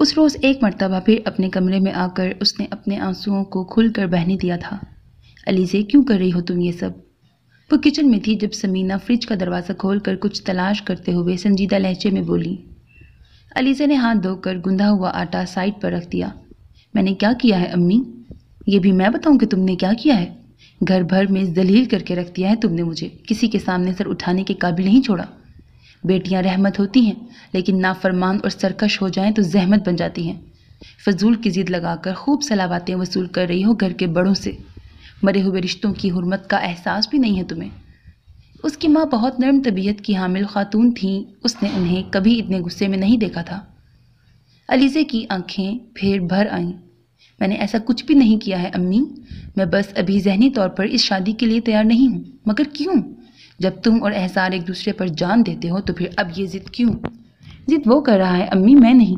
उस रोज़ एक मरतबा फिर अपने कमरे में आकर उसने अपने आंसुओं को खुल कर बहने दिया था अलीज़े क्यों कर रही हो तुम ये सब वो किचन में थी जब समीना फ्रिज का दरवाज़ा खोल कर कुछ तलाश करते हुए संजीदा लहजे में बोली अलीज़े ने हाथ धोकर गुंधा हुआ आटा साइड पर रख दिया मैंने क्या किया है अम्मी ये भी मैं बताऊं कि तुमने क्या किया है घर भर में जलील करके रख दिया है तुमने मुझे किसी के सामने सर उठाने के काबिल नहीं छोड़ा बेटियां रहमत होती हैं लेकिन नाफरमान और सरकश हो जाएं तो जहमत बन जाती हैं फजूल की ज़िद लगाकर खूब सलावातें वसूल कर रही हो घर के बड़ों से मरे हुए रिश्तों की हरमत का एहसास भी नहीं है तुम्हें उसकी माँ बहुत नरम तबीयत की हामिल खातून थी उसने उन्हें कभी इतने गुस्से में नहीं देखा था अलीज़े की आंखें फिर भर आईं मैंने ऐसा कुछ भी नहीं किया है अम्मी मैं बस अभी जहनी तौर पर इस शादी के लिए तैयार नहीं हूँ मगर क्यों जब तुम और एहसान एक दूसरे पर जान देते हो तो फिर अब ये ज़िद क्यों ज़िद वो कर रहा है अम्मी मैं नहीं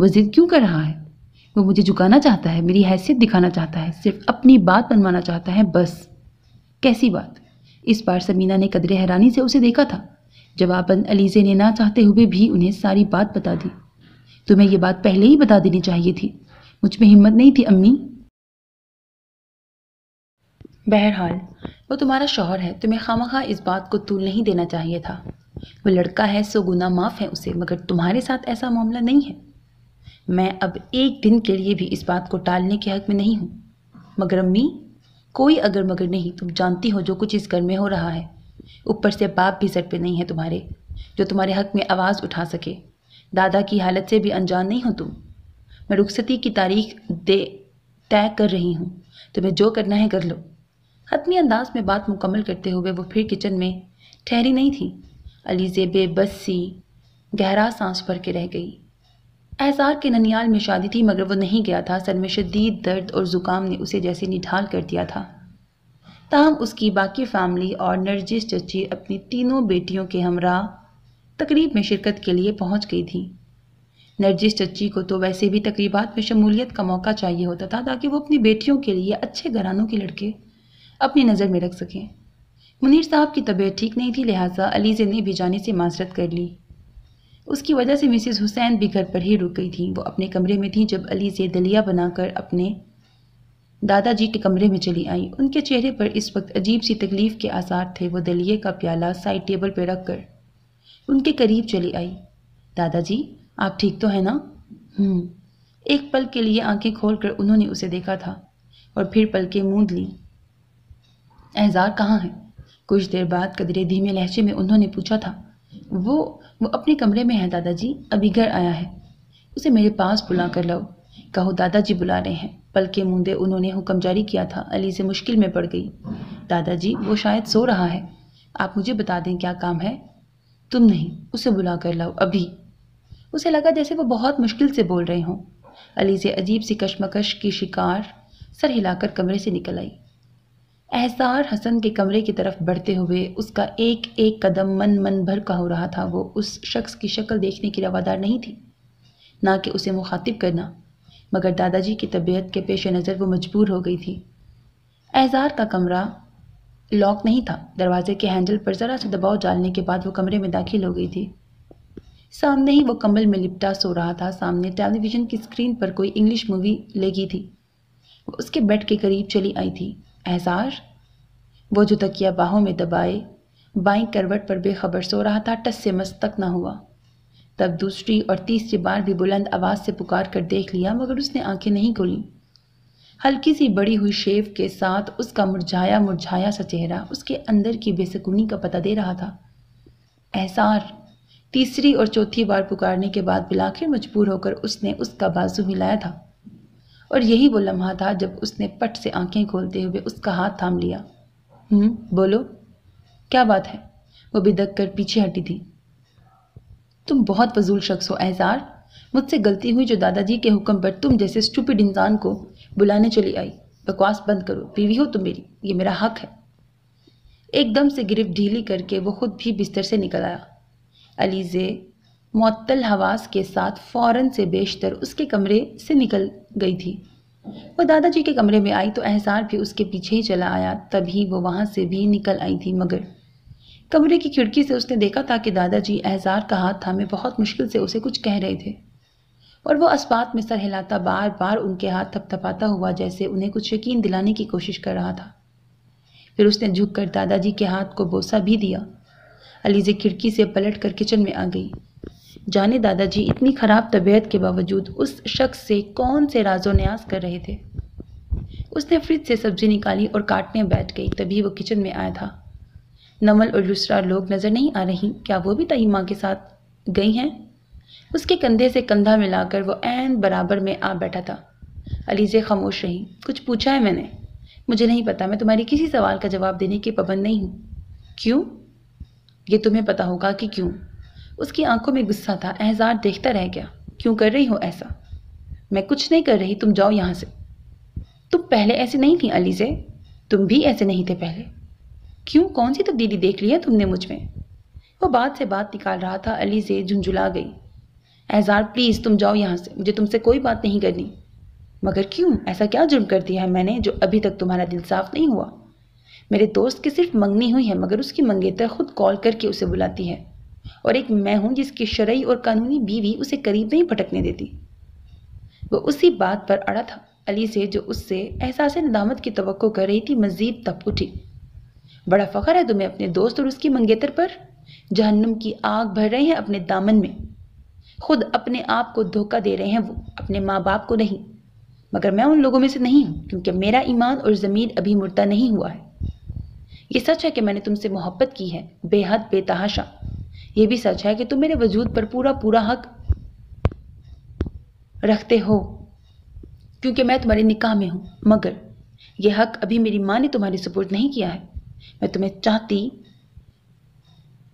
वो ज़िद क्यों कर रहा है वो मुझे झुकाना चाहता है मेरी हैसियत दिखाना चाहता है सिर्फ अपनी बात बनवाना चाहता है बस कैसी बात इस बार समीना ने कदरे हैरानी से उसे देखा था जवाबन अलीज़े ने ना चाहते हुए भी उन्हें सारी बात बता दी तुम्हें यह बात पहले ही बता देनी चाहिए थी मुझ में हिम्मत नहीं थी अम्मी बहरहाल वो तुम्हारा शौहर है तुम्हें खाम खा इस बात को तूल नहीं देना चाहिए था वो लड़का है सो गुना माफ़ है उसे मगर तुम्हारे साथ ऐसा मामला नहीं है मैं अब एक दिन के लिए भी इस बात को टालने के हक में नहीं हूँ मगर अम्मी कोई अगर मगर नहीं तुम जानती हो जो कुछ इस घर में हो रहा है ऊपर से बाप भी सर पे नहीं है तुम्हारे जो तुम्हारे हक में आवाज़ उठा सके दादा की हालत से भी अनजान नहीं हो तुम मैं रुखसती की तारीख दे तय कर रही हूँ तुम्हें जो करना है कर लो हतमी अंदाज में बात मुकम्मल करते हुए वो फिर किचन में ठहरी नहीं थी अलीज़े बेबस सी गहरा सांस भर के रह गई एहसार के ननियाल में शादी थी मगर वो नहीं गया था सर में शदीद दर्द और ज़ुकाम ने उसे जैसे निढाल कर दिया था ताहम उसकी बाकी फैमिली और नरजिस चची अपनी तीनों बेटियों के हमरा तकरीब में शिरकत के लिए पहुंच गई थी नरजिस चची को तो वैसे भी तकरीबा में शमूलियत का मौका चाहिए होता था ताकि वो अपनी बेटियों के लिए अच्छे घरानों के लड़के अपनी नज़र में रख सकें मुनीर साहब की तबीयत ठीक नहीं थी लिहाजा अलीज़े ने भी जाने से माजरत कर ली उसकी वजह से मिसिज़ हुसैन भी घर पर ही रुक गई थी वो अपने कमरे में थी जब अलीज़े दलिया बनाकर अपने दादाजी के कमरे में चली आई उनके चेहरे पर इस वक्त अजीब सी तकलीफ़ के आसार थे वो दलिए का प्याला साइड टेबल पर रख कर उनके करीब चली आई दादाजी आप ठीक तो हैं ना हम्म। एक पल के लिए आंखें खोलकर उन्होंने उसे देखा था और फिर पल के मूंद ली एजार कहाँ है कुछ देर बाद कदरे धीमे लहजे में उन्होंने पूछा था वो वो अपने कमरे में है दादाजी अभी घर आया है उसे मेरे पास बुला कर लाओ कहो दादाजी बुला रहे हैं पल के मूंदे उन्होंने हुक्म जारी किया था अली से मुश्किल में पड़ गई दादाजी वो शायद सो रहा है आप मुझे बता दें क्या काम है तुम नहीं उसे बुला कर लाओ अभी उसे लगा जैसे वो बहुत मुश्किल से बोल रहे हों अली से अजीब सी कशमकश की शिकार सर हिलाकर कमरे से निकल आई एहसार हसन के कमरे की तरफ बढ़ते हुए उसका एक एक कदम मन मन भर का हो रहा था वो उस शख्स की शक्ल देखने की रवादार नहीं थी ना कि उसे मुखातिब करना मगर दादाजी की तबीयत के पेश नज़र वो मजबूर हो गई थी एहसार का कमरा लॉक नहीं था दरवाजे के हैंडल पर ज़रा सा दबाव डालने के बाद वो कमरे में दाखिल हो गई थी सामने ही वो कमल में लिपटा सो रहा था सामने टेलीविज़न की स्क्रीन पर कोई इंग्लिश मूवी लगी थी वो उसके बेड के करीब चली आई थी एजार वो जो तकिया बाहों में दबाए बाई करवट पर बेखबर सो रहा था टस से मस्त तक न हुआ तब दूसरी और तीसरी बार भी बुलंद आवाज़ से पुकार कर देख लिया मगर उसने आंखें नहीं खोली हल्की सी बड़ी हुई शेव के साथ उसका मुरझाया मुरझाया सा चेहरा उसके अंदर की बेसकूनी का पता दे रहा था एहसार तीसरी और चौथी बार पुकारने के बाद बिलाखिर मजबूर होकर उसने उसका बाजू हिलाया था और यही वो लम्हा था जब उसने पट से आंखें खोलते हुए उसका हाथ थाम लिया हम्म, बोलो क्या बात है वो बिदक कर पीछे हटी थी तुम बहुत फजूल शख्स हो एजार मुझसे गलती हुई जो दादाजी के हुक्म पर तुम जैसे स्टूपिड इंसान को बुलाने चली आई बकवास बंद करो बीवी हो तुम मेरी ये मेरा हक है एकदम से गिरफ्त ढीली करके वो खुद भी बिस्तर से निकल आया अलीज़े मअतल हवास के साथ फ़ौरन से बेशतर उसके कमरे से निकल गई थी वह दादाजी के कमरे में आई तो एहसार भी उसके पीछे ही चला आया तभी वो वहाँ से भी निकल आई थी मगर कमरे की खिड़की से उसने देखा था कि दादाजी एहसार का हाथ था मैं बहुत मुश्किल से उसे कुछ कह रहे थे और वो अस्पात में सर हिलाता बार बार उनके हाथ थपथपाता हुआ जैसे उन्हें कुछ यकीन दिलाने की कोशिश कर रहा था फिर उसने झुक कर दादाजी के हाथ को बोसा भी दिया अलीजे खिड़की से पलट कर किचन में आ गई जाने दादाजी इतनी ख़राब तबीयत के बावजूद उस शख्स से कौन से राजो न्याज कर रहे थे उसने फ्रिज से सब्जी निकाली और काटने बैठ गई तभी वो किचन में आया था नमल और दूसरा लोग नज़र नहीं आ रही क्या वो भी तहीमा के साथ गई हैं उसके कंधे से कंधा मिलाकर वो एन बराबर में आ बैठा था अलीज़े खामोश रही कुछ पूछा है मैंने मुझे नहीं पता मैं तुम्हारी किसी सवाल का जवाब देने की पाबंद नहीं हूँ क्यों ये तुम्हें पता होगा कि क्यों उसकी आंखों में गुस्सा था एहजार देखता रह गया क्यों कर रही हो ऐसा मैं कुछ नहीं कर रही तुम जाओ यहाँ से तुम पहले ऐसे नहीं थी अली से तुम भी ऐसे नहीं थे पहले क्यों कौन सी तब्दीली देख ली है तुमने मुझ में वो बात से बात निकाल रहा था अली से झुंझुला गई एहजार प्लीज़ तुम जाओ यहाँ से मुझे तुमसे कोई बात नहीं करनी मगर क्यों ऐसा क्या जुर्म कर दिया है मैंने जो अभी तक तुम्हारा दिल साफ नहीं हुआ मेरे दोस्त की सिर्फ मंगनी हुई है मगर उसकी मंगेतर खुद कॉल करके उसे बुलाती है और एक मैं हूँ जिसकी शरय और कानूनी बीवी उसे करीब नहीं भटकने देती वह उसी बात पर अड़ा था अली से जो उससे एहसास नदामत की तो कर रही थी मजीद तप उठी बड़ा फ़ख्र है तुम्हें अपने दोस्त और उसकी मंगेतर पर जहन्नुम की आग भर रहे हैं अपने दामन में खुद अपने आप को धोखा दे रहे हैं वो अपने माँ बाप को नहीं मगर मैं उन लोगों में से नहीं हूँ क्योंकि मेरा ईमान और ज़मीर अभी मुर्दा नहीं हुआ है ये सच है कि मैंने तुमसे मोहब्बत की है बेहद बेतहाशा ये भी सच है कि तुम मेरे वजूद पर पूरा पूरा हक रखते हो क्योंकि मैं तुम्हारे निकाह में हूँ मगर यह हक अभी मेरी माँ ने तुम्हारे सपोर्ट नहीं किया है मैं तुम्हें चाहती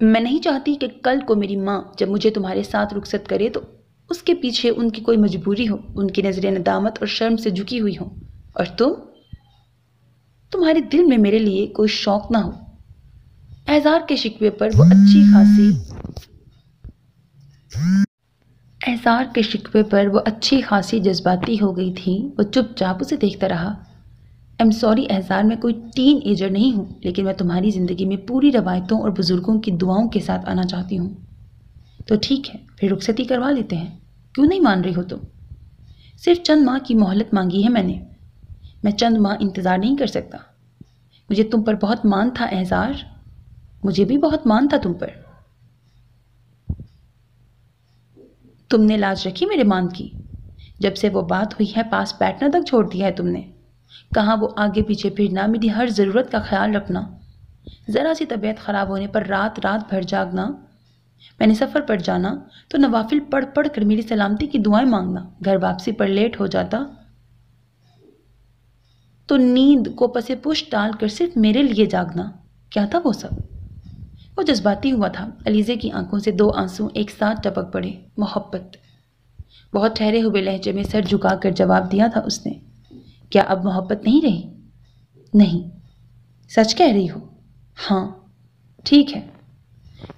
मैं नहीं चाहती कि कल को मेरी माँ जब मुझे तुम्हारे साथ रुखसत करे तो उसके पीछे उनकी कोई मजबूरी हो उनकी नज़र नदामत और शर्म से झुकी हुई हो और तुम तुम्हारे दिल में मेरे लिए कोई शौक ना हो एजार के शिकवे पर वो अच्छी खासी एहसार के शिकवे पर वह अच्छी खासी जज्बाती हो गई थी वो चुपचाप उसे देखता रहा आई एम सॉरी एहसार मैं कोई टीन एजर नहीं हूँ लेकिन मैं तुम्हारी ज़िंदगी में पूरी रवायतों और बुज़ुर्गों की दुआओं के साथ आना चाहती हूँ तो ठीक है फिर रुखसती करवा लेते हैं क्यों नहीं मान रही हो तुम सिर्फ चंद माह की मोहलत मांगी है मैंने मैं चंद माह इंतज़ार नहीं कर सकता मुझे तुम पर बहुत मान था एहसार मुझे भी बहुत मान था तुम पर तुमने लाज रखी मेरे मान की जब से वो बात हुई है पास बैठना तक छोड़ दिया है तुमने कहाँ वो आगे पीछे फिरना मेरी हर ज़रूरत का ख्याल रखना ज़रा सी तबीयत ख़राब होने पर रात रात भर जागना मैंने सफ़र पर जाना तो नवाफिल पढ़ पढ़ कर मेरी सलामती की दुआएं मांगना घर वापसी पर लेट हो जाता तो नींद को पसे पुश डालकर सिर्फ मेरे लिए जागना क्या था वो सब वो जज्बाती हुआ था अलीजे की आंखों से दो आंसू एक साथ टपक पड़े मोहब्बत बहुत ठहरे हुए लहजे में सर झुकाकर जवाब दिया था उसने क्या अब मोहब्बत नहीं रही नहीं सच कह रही हो हाँ ठीक है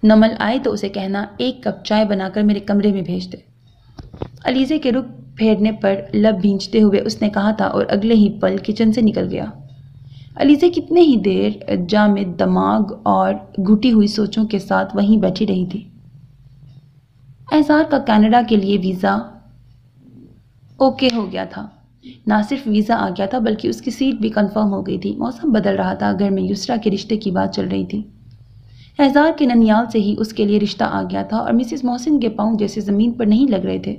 नमल आए तो उसे कहना एक कप चाय बनाकर मेरे कमरे में भेज दे अलीजे के रुख फेरने पर लब भींचते हुए उसने कहा था और अगले ही पल किचन से निकल गया अलीजे कितने ही देर जाम दमाग और घुटी हुई सोचों के साथ वहीं बैठी रही थी एजार का कनाडा के लिए वीज़ा ओके हो गया था ना सिर्फ वीज़ा आ गया था बल्कि उसकी सीट भी कंफर्म हो गई थी मौसम बदल रहा था घर में यूसरा के रिश्ते की बात चल रही थी एजार के ननियाल से ही उसके लिए रिश्ता आ गया था और मिसिस मोहसिन के पाँव जैसे ज़मीन पर नहीं लग रहे थे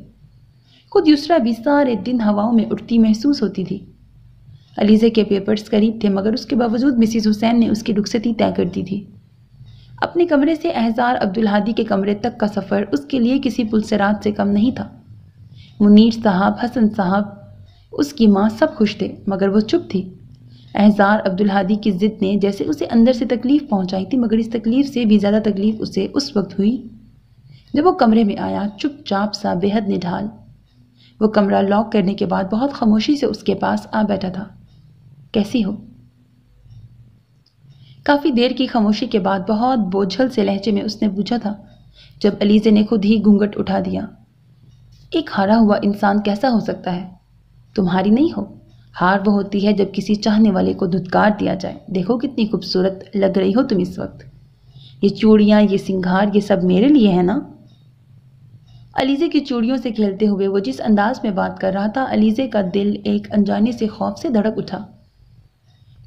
खुद यूसरा भी सारे दिन हवाओं में उठती महसूस होती थी अलीज़ा के पेपर्स करीब थे मगर उसके बावजूद मिसिस हुसैन ने उसकी रुखसती तय कर दी थी अपने कमरे से एहजार अब्दुल हादी के कमरे तक का सफ़र उसके लिए किसी पुलसरात से कम नहीं था मुनीर साहब हसन साहब उसकी माँ सब खुश थे मगर वो चुप थी एहजार अब्दुल हादी की ज़िद ने जैसे उसे अंदर से तकलीफ़ पहुँचाई थी मगर इस तकलीफ़ से भी ज़्यादा तकलीफ़ उसे उस वक्त हुई जब वो कमरे में आया चुपचाप सा बेहद निढाल वो कमरा लॉक करने के बाद बहुत खामोशी से उसके पास आ बैठा था कैसी हो काफ़ी देर की खामोशी के बाद बहुत बोझल से लहजे में उसने पूछा था जब अलीजे ने खुद ही घूंघट उठा दिया एक हारा हुआ इंसान कैसा हो सकता है तुम हारी नहीं हो हार वो होती है जब किसी चाहने वाले को धुतकार दिया जाए देखो कितनी खूबसूरत लग रही हो तुम इस वक्त ये चूड़ियाँ ये सिंगार ये सब मेरे लिए है ना अलीजे की चूड़ियों से खेलते हुए वो जिस अंदाज में बात कर रहा था अलीजे का दिल एक अनजाने से खौफ से धड़क उठा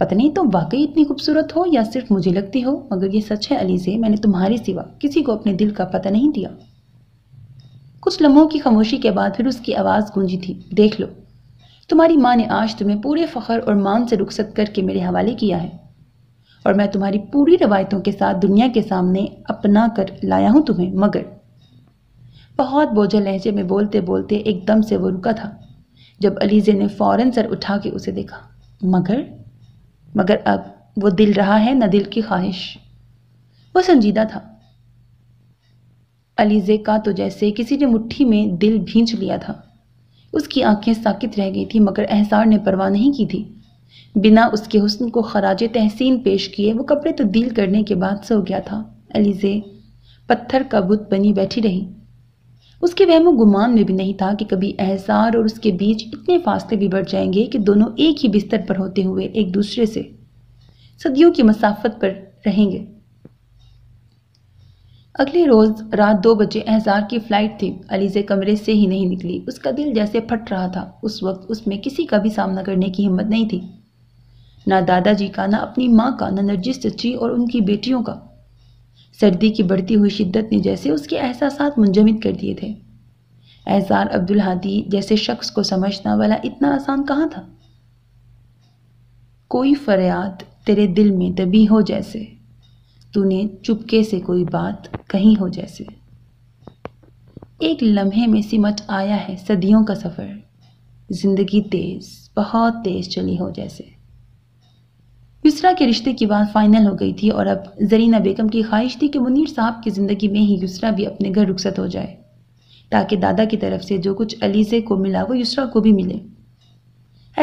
पता नहीं तुम तो वाकई इतनी खूबसूरत हो या सिर्फ मुझे लगती हो मगर ये सच है अली से मैंने तुम्हारे सिवा किसी को अपने दिल का पता नहीं दिया कुछ लम्हों की खामोशी के बाद फिर उसकी आवाज़ गूंजी थी देख लो तुम्हारी माँ ने आज तुम्हें पूरे फ़खर और मान से रुखसत करके मेरे हवाले किया है और मैं तुम्हारी पूरी रवायतों के साथ दुनिया के सामने अपना कर लाया हूँ तुम्हें मगर बहुत बोझल लहजे में बोलते बोलते एकदम से वो रुका था जब अलीजे ने फ़ौरन सर उठा के उसे देखा मगर मगर अब वो दिल रहा है न दिल की ख्वाहिश वो संजीदा था अलीजे का तो जैसे किसी ने मुट्ठी में दिल भींच लिया था उसकी आंखें साकित रह गई थी मगर एहसार ने परवाह नहीं की थी बिना उसके हुस्न को खराज तहसीन पेश किए वो कपड़े तब्दील करने के बाद सो गया था अलीजे पत्थर का बुत बनी बैठी रही उसके वहम गुमान में भी नहीं था कि कभी एहसार और उसके बीच इतने फासले भी बढ़ जाएंगे कि दोनों एक ही बिस्तर पर होते हुए एक दूसरे से सदियों की मसाफत पर रहेंगे अगले रोज रात दो बजे एहसार की फ्लाइट थी अलीजे कमरे से ही नहीं निकली उसका दिल जैसे फट रहा था उस वक्त उसमें किसी का भी सामना करने की हिम्मत नहीं थी ना दादाजी का ना अपनी माँ का ना नरजिस चची और उनकी बेटियों का सर्दी की बढ़ती हुई शिद्दत ने जैसे उसके एहसास मुंजमद कर दिए थे एजार अब्दुल हादी जैसे शख्स को समझना वाला इतना आसान कहाँ था कोई फरियाद तेरे दिल में दबी हो जैसे तूने चुपके से कोई बात कहीं हो जैसे एक लम्हे में सिमट आया है सदियों का सफ़र ज़िंदगी तेज़ बहुत तेज़ चली हो जैसे युसरा के रिश्ते की बात फाइनल हो गई थी और अब जरीना बेगम की ख्वाहिश थी कि मुनीर साहब की ज़िंदगी में ही युसरा भी अपने घर रुखसत हो जाए ताकि दादा की तरफ से जो कुछ अलीज़े को मिला वो युसरा को भी मिले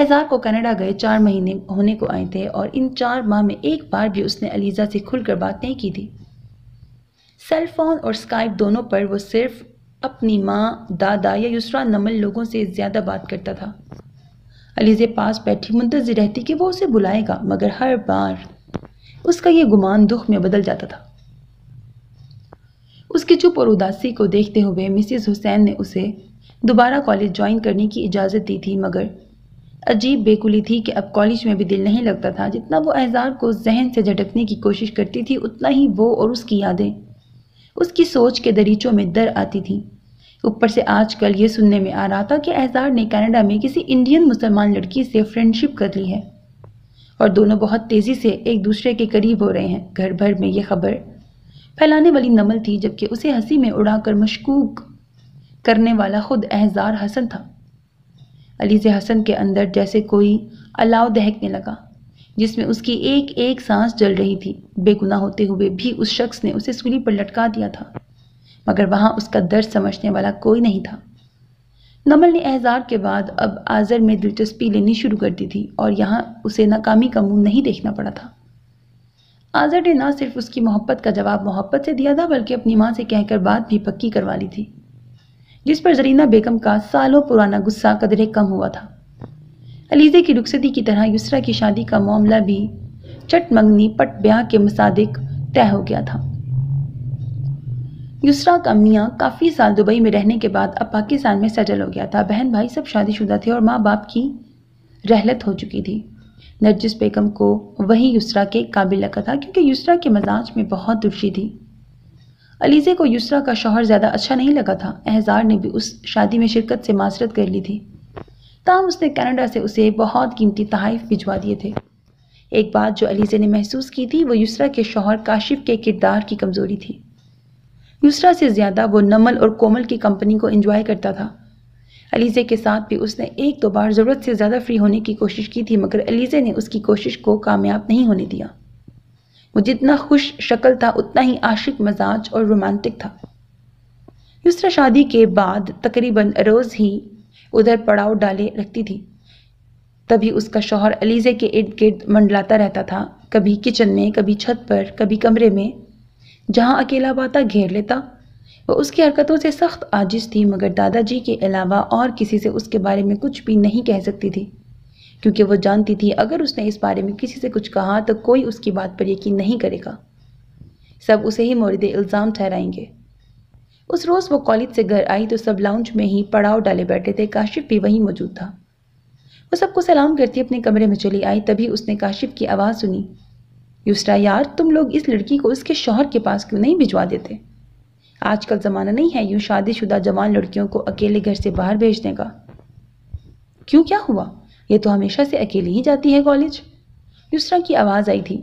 एजार को कनाडा गए चार महीने होने को आए थे और इन चार माह में एक बार भी उसने अलीज़ा से खुलकर बात नहीं की थी सेल फोन और स्काइप दोनों पर वो सिर्फ अपनी माँ दादा या युसरा नमल लोगों से ज़्यादा बात करता था अलीज़े पास बैठी मुंतजर रहती कि वो उसे बुलाएगा मगर हर बार उसका ये गुमान दुख में बदल जाता था उसकी चुप और उदासी को देखते हुए मिसिस हुसैन ने उसे दोबारा कॉलेज ज्वाइन करने की इजाज़त दी थी मगर अजीब बेकुली थी कि अब कॉलेज में भी दिल नहीं लगता था जितना वो एहजार को जहन से झटकने की कोशिश करती थी उतना ही वो और उसकी यादें उसकी सोच के दरीचों में दर आती थीं ऊपर से आजकल ये सुनने में आ रहा था कि एजाज ने कनाडा में किसी इंडियन मुसलमान लड़की से फ्रेंडशिप कर ली है और दोनों बहुत तेज़ी से एक दूसरे के करीब हो रहे हैं घर भर में यह खबर फैलाने वाली नमल थी जबकि उसे हंसी में उड़ाकर मशकूक करने वाला खुद एहजार हसन था अलीज़ हसन के अंदर जैसे कोई अलाव दहकने लगा जिसमें उसकी एक एक सांस जल रही थी बेगुनाह होते हुए भी उस शख्स ने उसे सूली पर लटका दिया था मगर वहाँ उसका दर्द समझने वाला कोई नहीं था नमल ने एज़ार के बाद अब आज़र में दिलचस्पी लेनी शुरू कर दी थी और यहाँ उसे नाकामी का मुंह नहीं देखना पड़ा था आज़र ने ना सिर्फ उसकी मोहब्बत का जवाब मोहब्बत से दिया था बल्कि अपनी माँ से कहकर बात भी पक्की करवा ली थी जिस पर जरीना बेगम का सालों पुराना गुस्सा कदरे कम हुआ था अलीज़े की रुखसती की तरह युसरा की शादी का मामला भी चट मंगनी पट ब्याह के मुसादिक तय हो गया था यूसरा का मियाँ काफ़ी साल दुबई में रहने के बाद अब पाकिस्तान में सेटल हो गया था बहन भाई सब शादीशुदा थे और माँ बाप की रहलत हो चुकी थी नरजिस बेगम को वही यूसरा के काबिल लगा था क्योंकि यूसरा के मजाज में बहुत दुर्शी थी अलीज़े को यूसरा का शोहर ज़्यादा अच्छा नहीं लगा था एहजार ने भी उस शादी में शिरकत से मासरत कर ली थी तमाम उसने कनाडा से उसे बहुत कीमती तहफ़ भिजवा दिए थे एक बात जो अलीज़े ने महसूस की थी वो युसरा के शोहर काशिफ के किरदार की कमज़ोरी थी यूसरा से ज़्यादा वो नमल और कोमल की कंपनी को इंजॉय करता था अलीज़े के साथ भी उसने एक दो बार ज़रूरत से ज़्यादा फ्री होने की कोशिश की थी मगर अलीज़े ने उसकी कोशिश को कामयाब नहीं होने दिया वो जितना खुश शक्ल था उतना ही आशिक मजाज और रोमांटिक था यूसरा शादी के बाद तकरीबन रोज़ ही उधर पड़ाव डाले रखती थी तभी उसका शोहर अलीज़े के इर्द गिर्द मंडलाता रहता था कभी किचन में कभी छत पर कभी कमरे में जहाँ अकेला बाता घेर लेता वह उसकी हरकतों से सख्त आजिज थी मगर दादाजी के अलावा और किसी से उसके बारे में कुछ भी नहीं कह सकती थी क्योंकि वो जानती थी अगर उसने इस बारे में किसी से कुछ कहा तो कोई उसकी बात पर यकीन नहीं करेगा सब उसे ही मोरद इल्ज़ाम ठहराएंगे उस रोज़ वो कॉलेज से घर आई तो सब लाउंज में ही पड़ाव डाले बैठे थे काशिफ भी वहीं मौजूद था वो सबको सलाम करती अपने कमरे में चली आई तभी उसने काशिफ की आवाज़ सुनी यूसरा यार तुम लोग इस लड़की को उसके शोहर के पास क्यों नहीं भिजवा देते आजकल ज़माना नहीं है यूँ शादीशुदा जवान लड़कियों को अकेले घर से बाहर भेजने का क्यों क्या हुआ ये तो हमेशा से अकेली ही जाती है कॉलेज यूसरा की आवाज़ आई थी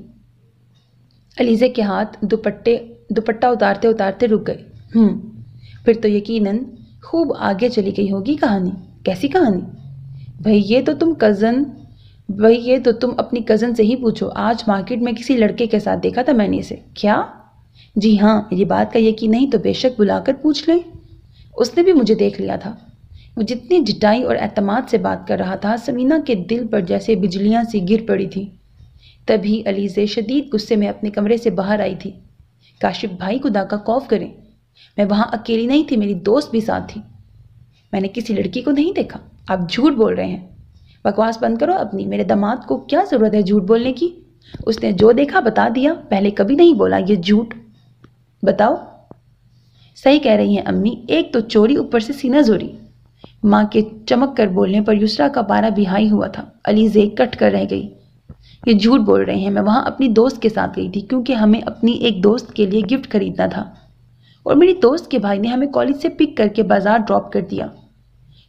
अलीज़े के हाथ दुपट्टे दुपट्टा उतारते उतारते रुक गए हम्म, फिर तो यकीनन खूब आगे चली गई होगी कहानी कैसी कहानी भाई ये तो तुम कज़न भाई ये तो तुम अपनी कज़न से ही पूछो आज मार्केट में किसी लड़के के साथ देखा था मैंने इसे क्या जी हाँ मेरी बात का यकीन नहीं तो बेशक बुलाकर पूछ लें उसने भी मुझे देख लिया था वो जितनी जिटाई और अतमाद से बात कर रहा था समीना के दिल पर जैसे बिजलियाँ सी गिर पड़ी थी तभी अलीज़े शदीद गुस्से में अपने कमरे से बाहर आई थी काशिफ भाई खुदा का कौफ करें मैं वहाँ अकेली नहीं थी मेरी दोस्त भी साथ थी मैंने किसी लड़की को नहीं देखा आप झूठ बोल रहे हैं बकवास बंद करो अपनी मेरे दामाद को क्या ज़रूरत है झूठ बोलने की उसने जो देखा बता दिया पहले कभी नहीं बोला ये झूठ बताओ सही कह रही हैं अम्मी एक तो चोरी ऊपर से सीना जोरी माँ के चमक कर बोलने पर यूसरा का पारा बिहाई हुआ था अली जेक कट कर रह गई ये झूठ बोल रहे हैं मैं वहाँ अपनी दोस्त के साथ गई थी क्योंकि हमें अपनी एक दोस्त के लिए गिफ्ट खरीदना था और मेरी दोस्त के भाई ने हमें कॉलेज से पिक करके बाज़ार ड्रॉप कर दिया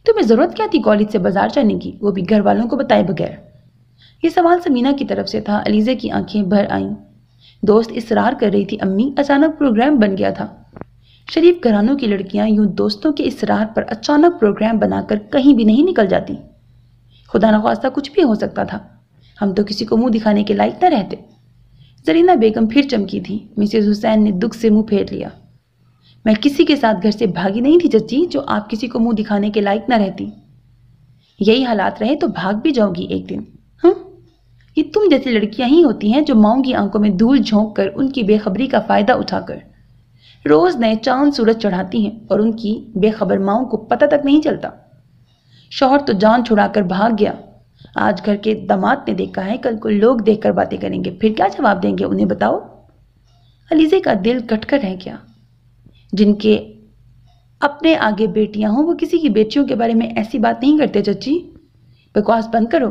तुम्हें ज़रूरत क्या थी कॉलेज से बाजार जाने की वो भी घर वालों को बताए बगैर ये सवाल समीना की तरफ से था अलीज़े की आंखें भर आईं दोस्त इसरार कर रही थी अम्मी अचानक प्रोग्राम बन गया था शरीफ घरानों की लड़कियां यूं दोस्तों के इसरार पर अचानक प्रोग्राम बनाकर कहीं भी नहीं निकल जाती खुदा नख्वास्ता कुछ भी हो सकता था हम तो किसी को मुंह दिखाने के लायक न रहते जरीना बेगम फिर चमकी थी मिसेज हुसैन ने दुख से मुंह फेर लिया मैं किसी के साथ घर से भागी नहीं थी जज्जी जो आप किसी को मुंह दिखाने के लायक ना रहती यही हालात रहे तो भाग भी जाओगी एक दिन हम ये तुम जैसी लड़कियां ही होती हैं जो माओ की आंखों में धूल झोंक कर उनकी बेखबरी का फायदा उठाकर रोज नए चांद सूरज चढ़ाती हैं और उनकी बेखबर माओ को पता तक नहीं चलता शोहर तो जान छुड़ाकर भाग गया आज घर के दामाद ने देखा है कल को लोग देखकर बातें करेंगे फिर क्या जवाब देंगे उन्हें बताओ अलीजे का दिल कटकर रह गया जिनके अपने आगे बेटियां हों वो किसी की बेटियों के बारे में ऐसी बात नहीं करते चची बकवास बंद करो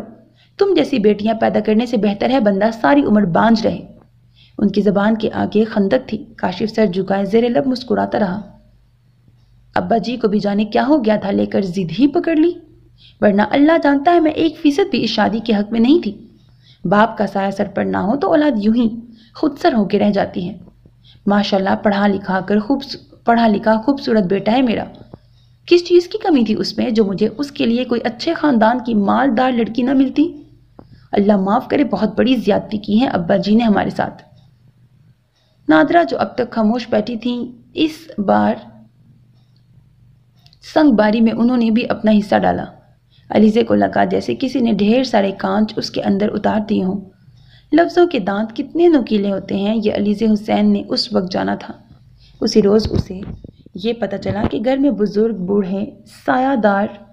तुम जैसी बेटियां पैदा करने से बेहतर है बंदा सारी उम्र बांझ रहे उनकी जबान के आगे खंदक थी काशिफ सर झुकाए जेर लब मुस्कुराता रहा अब्बा जी को भी जाने क्या हो गया था लेकर जिद ही पकड़ ली वरना अल्लाह जानता है मैं एक फीसद भी इस शादी के हक में नहीं थी बाप का साया सर पर ना हो तो औलाद यूं ही खुद सर होके रह जाती है माशाल्लाह पढ़ा लिखा कर खूब पढ़ा लिखा खूबसूरत बेटा है मेरा किस चीज़ की कमी थी उसमें जो मुझे उसके लिए कोई अच्छे ख़ानदान की मालदार लड़की ना मिलती अल्लाह माफ़ करे बहुत बड़ी ज्यादती की है अब्बा जी ने हमारे साथ नादरा जो अब तक खामोश बैठी थी इस बार संग बारी में उन्होंने भी अपना हिस्सा डाला अलीजे को लगा जैसे किसी ने ढेर सारे कांच उसके अंदर उतार दिए हों लफ्ज़ों के दांत कितने नुकीले होते हैं ये अलीजे हुसैन ने उस वक्त जाना था उसी रोज़ उसे ये पता चला कि घर में बुज़ुर्ग बूढ़े सायादार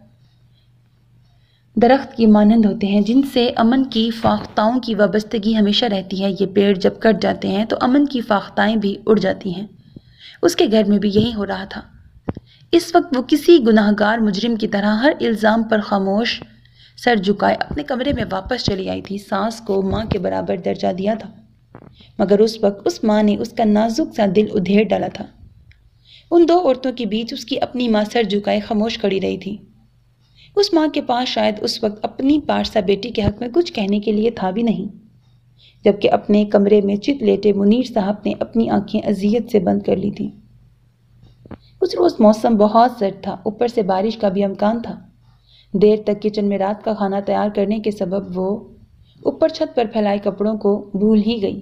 दरख्त की मानंद होते हैं जिनसे अमन की फाख्ताओं की वाबस्तगी हमेशा रहती है ये पेड़ जब कट जाते हैं तो अमन की फाख्ताएँ भी उड़ जाती हैं उसके घर में भी यही हो रहा था इस वक्त वो किसी गुनाहगार मुजरिम की तरह हर इल्ज़ाम पर खामोश सर झुकाए अपने कमरे में वापस चली आई थी सांस को माँ के बराबर दर्जा दिया था मगर उस वक्त उस माँ ने उसका नाजुक सा दिल उधेड़ डाला था उन दो औरतों के बीच उसकी अपनी माँ सर झुकाए खामोश खड़ी रही थी उस माँ के पास शायद उस वक्त अपनी पारसा बेटी के हक में कुछ कहने के लिए था भी नहीं जबकि अपने कमरे में चित लेटे मुनीर साहब ने अपनी आंखें अजियत से बंद कर ली थी उस रोज़ मौसम बहुत सर्द था ऊपर से बारिश का भी अमकान था देर तक किचन में रात का खाना तैयार करने के सबब वो ऊपर छत पर फैलाए कपड़ों को भूल ही गई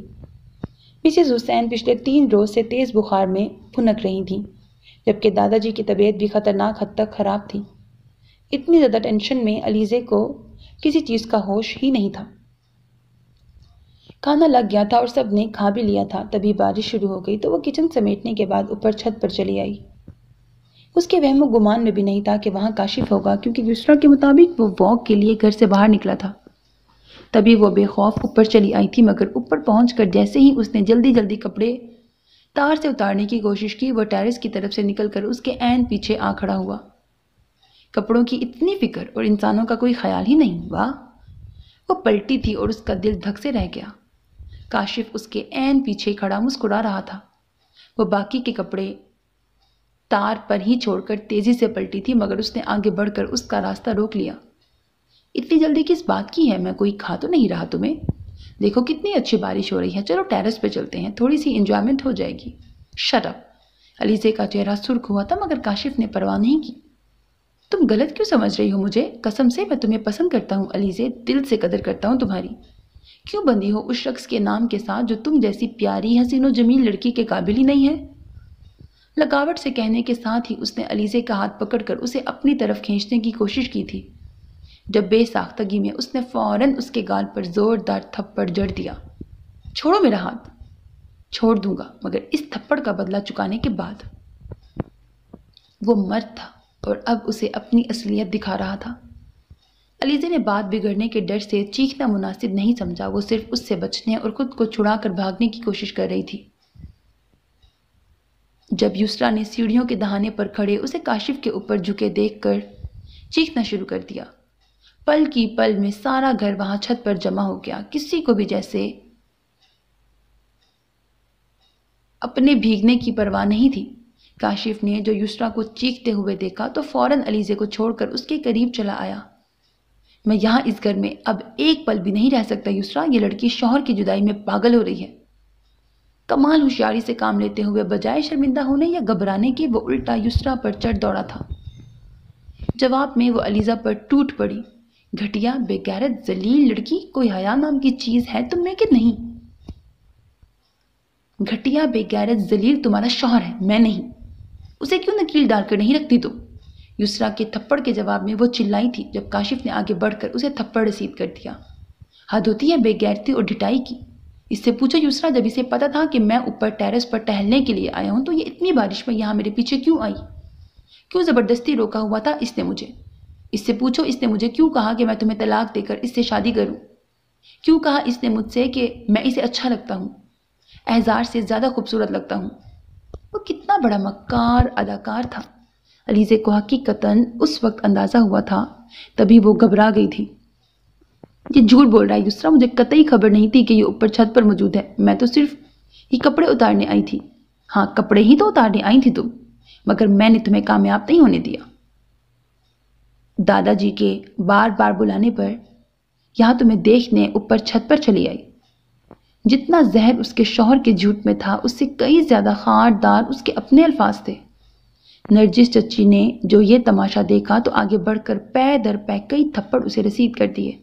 मिसेस हुसैन पिछले तीन रोज से तेज़ बुखार में फुनक रही थीं जबकि दादाजी की तबीयत भी खतरनाक हद तक ख़राब थी इतनी ज़्यादा टेंशन में अलीज़े को किसी चीज़ का होश ही नहीं था खाना लग गया था और सब ने खा भी लिया था तभी बारिश शुरू हो गई तो वो किचन समेटने के बाद ऊपर छत पर चली आई उसके वहम गुमान में भी नहीं था कि वहाँ काशिफ होगा क्योंकि दूसरा के मुताबिक वो वॉक के लिए घर से बाहर निकला था तभी वो बेखौफ ऊपर चली आई थी मगर ऊपर पहुँच कर जैसे ही उसने जल्दी जल्दी कपड़े तार से उतारने की कोशिश की वह टेरिस की तरफ से निकल कर उसके एन पीछे आ खड़ा हुआ कपड़ों की इतनी फिक्र और इंसानों का कोई ख्याल ही नहीं वाह वो पलटी थी और उसका दिल धक से रह गया काशिफ उसके एन पीछे खड़ा मुस्कुरा रहा था वह बाकी के कपड़े तार पर ही छोड़कर तेज़ी से पलटी थी मगर उसने आगे बढ़कर उसका रास्ता रोक लिया इतनी जल्दी किस बात की है मैं कोई खा तो नहीं रहा तुम्हें देखो कितनी अच्छी बारिश हो रही है चलो टेरेस पे चलते हैं थोड़ी सी इंजॉयमेंट हो जाएगी शटअप अलीजे का चेहरा सुर्ख हुआ था मगर काशिफ ने परवाह नहीं की तुम गलत क्यों समझ रही हो मुझे कसम से मैं तुम्हें पसंद करता हूँ अलीजे दिल से कदर करता हूँ तुम्हारी क्यों बंदी हो उस शख्स के नाम के साथ जो तुम जैसी प्यारी हसीनो जमीन लड़की के काबिल ही नहीं है लगावट से कहने के साथ ही उसने अलीजे का हाथ पकड़कर उसे अपनी तरफ खींचने की कोशिश की थी जब बेसाख्तगी में उसने फ़ौरन उसके गाल पर ज़ोरदार थप्पड़ जड़ दिया छोड़ो मेरा हाथ छोड़ दूंगा मगर इस थप्पड़ का बदला चुकाने के बाद वो मर्द था और अब उसे अपनी असलियत दिखा रहा था अलीजे ने बात बिगड़ने के डर से चीखना मुनासिब नहीं समझा वो सिर्फ उससे बचने और ख़ुद को छुड़ा कर भागने की कोशिश कर रही थी जब यूसरा ने सीढ़ियों के दहाने पर खड़े उसे काशिफ के ऊपर झुके देख कर चीखना शुरू कर दिया पल की पल में सारा घर वहां छत पर जमा हो गया किसी को भी जैसे अपने भीगने की परवाह नहीं थी काशिफ ने जो युसरा को चीखते हुए देखा तो फौरन अलीजे को छोड़कर उसके करीब चला आया मैं यहां इस घर में अब एक पल भी नहीं रह सकता युसरा ये लड़की शोहर की जुदाई में पागल हो रही है कमाल होशियारी से काम लेते हुए बजाय शर्मिंदा होने या घबराने के वो उल्टा युसरा पर चढ़ दौड़ा था जवाब में वो अलीज़ा पर टूट पड़ी घटिया बेगैरत जलील लड़की कोई हया नाम की चीज़ है तुम में कि नहीं घटिया बेगैरत जलील तुम्हारा शौहर है मैं नहीं उसे क्यों नकील डालकर नहीं रखती तुम युसरा के थप्पड़ के जवाब में वो चिल्लाई थी जब काशिफ ने आगे बढ़कर उसे थप्पड़ रसीद कर दिया हद होती है बेगैरती और ढिटाई की इससे पूछो युसरा जब इसे पता था कि मैं ऊपर टेरेस पर टहलने के लिए आया हूँ तो ये इतनी बारिश में यहाँ मेरे पीछे क्यों आई क्यों ज़बरदस्ती रोका हुआ था इसने मुझे इससे पूछो इसने मुझे क्यों कहा कि मैं तुम्हें तलाक देकर इससे शादी करूं क्यों कहा इसने मुझसे कि मैं इसे अच्छा लगता हूं एज़ार से ज़्यादा खूबसूरत लगता हूं वो कितना बड़ा मक्कार अदाकार था अलीज़े को हकीकता उस वक्त अंदाज़ा हुआ था तभी वो घबरा गई थी ये झूठ बोल रहा है यूसरा मुझे कतई खबर नहीं थी कि ये ऊपर छत पर मौजूद है मैं तो सिर्फ ये कपड़े उतारने आई थी हाँ कपड़े ही तो उतारने आई थी तुम मगर मैंने तुम्हें कामयाब नहीं होने दिया दादाजी के बार बार बुलाने पर यहाँ तुम्हें देखने ऊपर छत पर चली आई जितना जहर उसके शोहर के झूठ में था उससे कई ज़्यादा खारदार उसके अपने अल्फाज थे नरजिस चची ने जो ये तमाशा देखा तो आगे बढ़कर पै दर पै कई थप्पड़ उसे रसीद कर दिए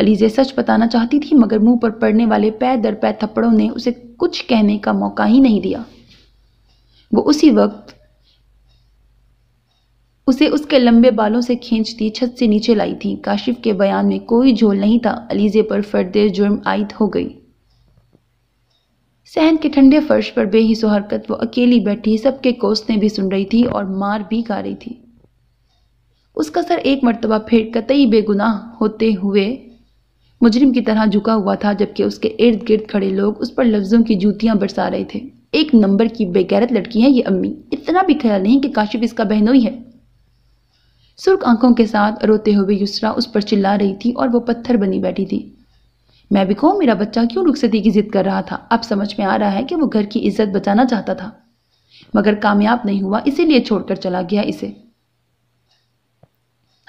अलीजे सच बताना चाहती थी मगर मुंह पर पड़ने वाले पै दर पै थप्पड़ों ने उसे कुछ कहने का मौका ही नहीं दिया वो उसी वक्त उसे उसके लंबे बालों से खींचती छत से नीचे लाई थी काशिफ के बयान में कोई झोल नहीं था अलीजे पर फर्द जुर्म आयद हो गई सहन के ठंडे फर्श पर बेहिसो हरकत वो अकेली बैठी सबके कोसने भी सुन रही थी और मार भी खा रही थी उसका सर एक मरतबा फिर कतई बेगुनाह होते हुए मुजरिम की तरह झुका हुआ था जबकि उसके इर्द गिर्द खड़े लोग उस पर लफ्ज़ों की जूतियां बरसा रहे थे एक नंबर की बेगैरत लड़की है ये अम्मी इतना भी ख्याल नहीं कि काशिफ इसका बहनोई है सुर्ख आंखों के साथ रोते हुए युसरा उस पर चिल्ला रही थी और वो पत्थर बनी बैठी थी मैं भी कहूँ मेरा बच्चा क्यों रुखसती की जिद कर रहा था अब समझ में आ रहा है कि वो घर की इज्जत बचाना चाहता था मगर कामयाब नहीं हुआ इसीलिए छोड़कर चला गया इसे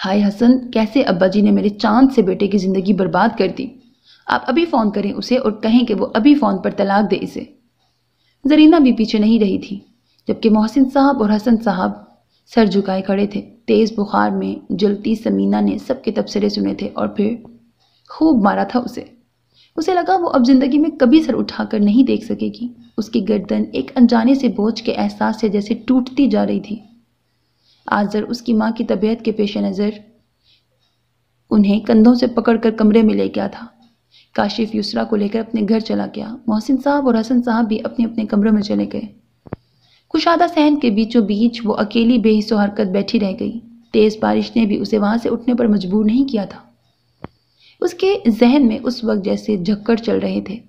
हाय हसन कैसे अब्बा जी ने मेरे चांद से बेटे की ज़िंदगी बर्बाद कर दी आप अभी फ़ोन करें उसे और कहें कि वो अभी फ़ोन पर तलाक दे इसे जरीना भी पीछे नहीं रही थी जबकि मोहसिन साहब और हसन साहब सर झुकाए खड़े थे तेज़ बुखार में जलती समीना ने सबके तबसरे सुने थे और फिर खूब मारा था उसे उसे लगा वो अब ज़िंदगी में कभी सर उठाकर नहीं देख सकेगी उसकी गर्दन एक अनजाने से बोझ के एहसास से जैसे टूटती जा रही थी आजर उसकी माँ की तबीयत के पेश नज़र उन्हें कंधों से पकड़कर कमरे में ले गया था काशिफ यूसरा को लेकर अपने घर चला गया मोहसिन साहब और हसन साहब भी अपने अपने कमरों में चले गए कुशादा सहन के बीचों बीच वो अकेली बेहिसो हरकत बैठी रह गई तेज़ बारिश ने भी उसे वहाँ से उठने पर मजबूर नहीं किया था उसके जहन में उस वक्त जैसे झक्कड़ चल रहे थे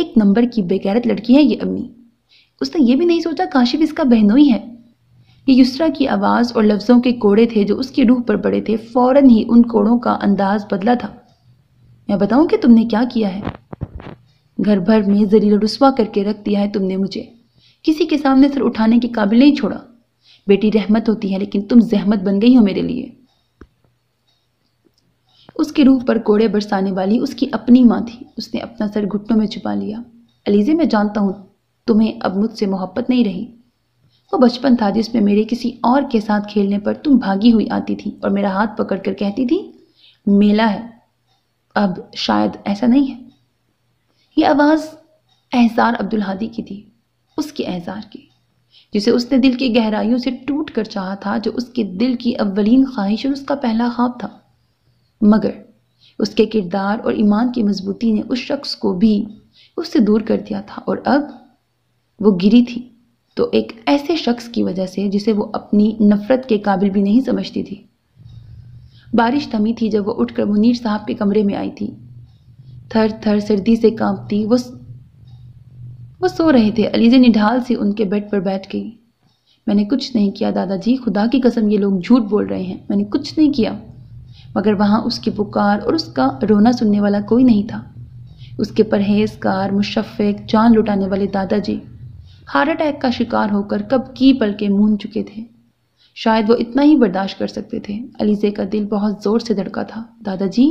एक नंबर की बेगैरत लड़की है ये अम्मी उसने ये भी नहीं सोचा काशिफ इसका बहनोई है ये युसरा की आवाज़ और लफ्ज़ों के कोड़े थे जो उसकी रूह पर पड़े थे फौरन ही उन कोड़ों का अंदाज बदला था मैं बताऊं कि तुमने क्या किया है घर भर में जरीला रसवा करके रख दिया है तुमने मुझे किसी के सामने सर उठाने के काबिल नहीं छोड़ा बेटी रहमत होती है लेकिन तुम जहमत बन गई हो मेरे लिए उसकी रूह पर कोड़े बरसाने वाली उसकी अपनी माँ थी उसने अपना सर घुटनों में छुपा लिया अलीजे मैं जानता हूँ तुम्हें अब मुझसे मोहब्बत नहीं रही वो बचपन था जिसमें मेरे किसी और के साथ खेलने पर तुम भागी हुई आती थी और मेरा हाथ पकड़ कर कहती थी मेला है अब शायद ऐसा नहीं है ये आवाज़ एहसार अब्दुल हादी की थी उसके एजार की जिसे उसने दिल की गहराइयों से टूट कर चाह था जो उसके दिल की अव्वलीन ख्वाहिश और उसका पहला ख्वाब था मगर उसके किरदार और ईमान की मजबूती ने उस शख्स को भी उससे दूर कर दिया था और अब वो गिरी थी तो एक ऐसे शख्स की वजह से जिसे वो अपनी नफ़रत के काबिल भी नहीं समझती थी बारिश थमी थी जब वो उठकर मुनीर साहब के कमरे में आई थी थर थर सर्दी से कांपती वो वो सो रहे थे अलीजे निढाल से उनके बेड पर बैठ गई मैंने कुछ नहीं किया दादाजी खुदा की कसम ये लोग झूठ बोल रहे हैं मैंने कुछ नहीं किया मगर वहाँ उसकी पुकार और उसका रोना सुनने वाला कोई नहीं था उसके परहेजकार मुशफ़ जान लुटाने वाले दादाजी हार्ट अटैक का शिकार होकर कब की पल के मून चुके थे शायद वो इतना ही बर्दाश्त कर सकते थे अलीजे का दिल बहुत ज़ोर से धड़का था दादाजी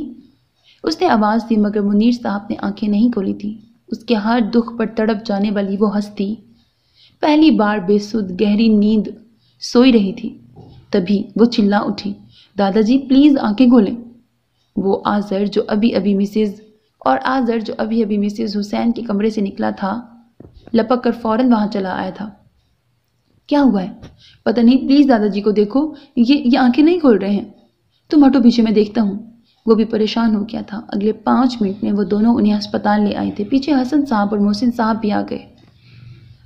उसने आवाज़ दी मगर मुनीर साहब ने आंखें नहीं खोली थी उसके हर दुख पर तड़प जाने वाली वो हस्ती पहली बार बेसुध गहरी नींद सोई रही थी तभी वो चिल्ला उठी दादाजी प्लीज़ आंखें खोलें वो आज़र जो अभी अभी मिसेज और आज़र जो अभी अभी मिसेज हुसैन के कमरे से निकला था लपक कर फौरन वहाँ चला आया था क्या हुआ है पता नहीं प्लीज़ दादाजी को देखो ये ये आंखें नहीं खोल रहे हैं तुम हटो पीछे मैं देखता हूँ वो भी परेशान हो गया था अगले पाँच मिनट में वो दोनों उन्हें अस्पताल ले आए थे पीछे हसन साहब और मोहसिन साहब भी आ गए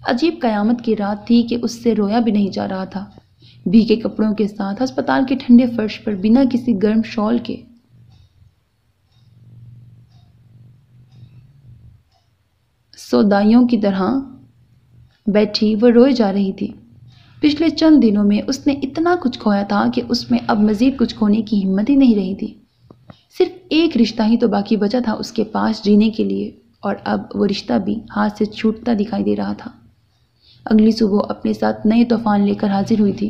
अजीब कयामत की रात थी कि उससे रोया भी नहीं जा रहा था भीगे कपड़ों के साथ अस्पताल के ठंडे फर्श पर बिना किसी गर्म शॉल के सौदाइयों की तरह बैठी वह रोए जा रही थी पिछले चंद दिनों में उसने इतना कुछ खोया था कि उसमें अब मज़ीद कुछ खोने की हिम्मत ही नहीं रही थी सिर्फ एक रिश्ता ही तो बाकी बचा था उसके पास जीने के लिए और अब वो रिश्ता भी हाथ से छूटता दिखाई दे रहा था अगली सुबह अपने साथ नए तूफान लेकर हाजिर हुई थी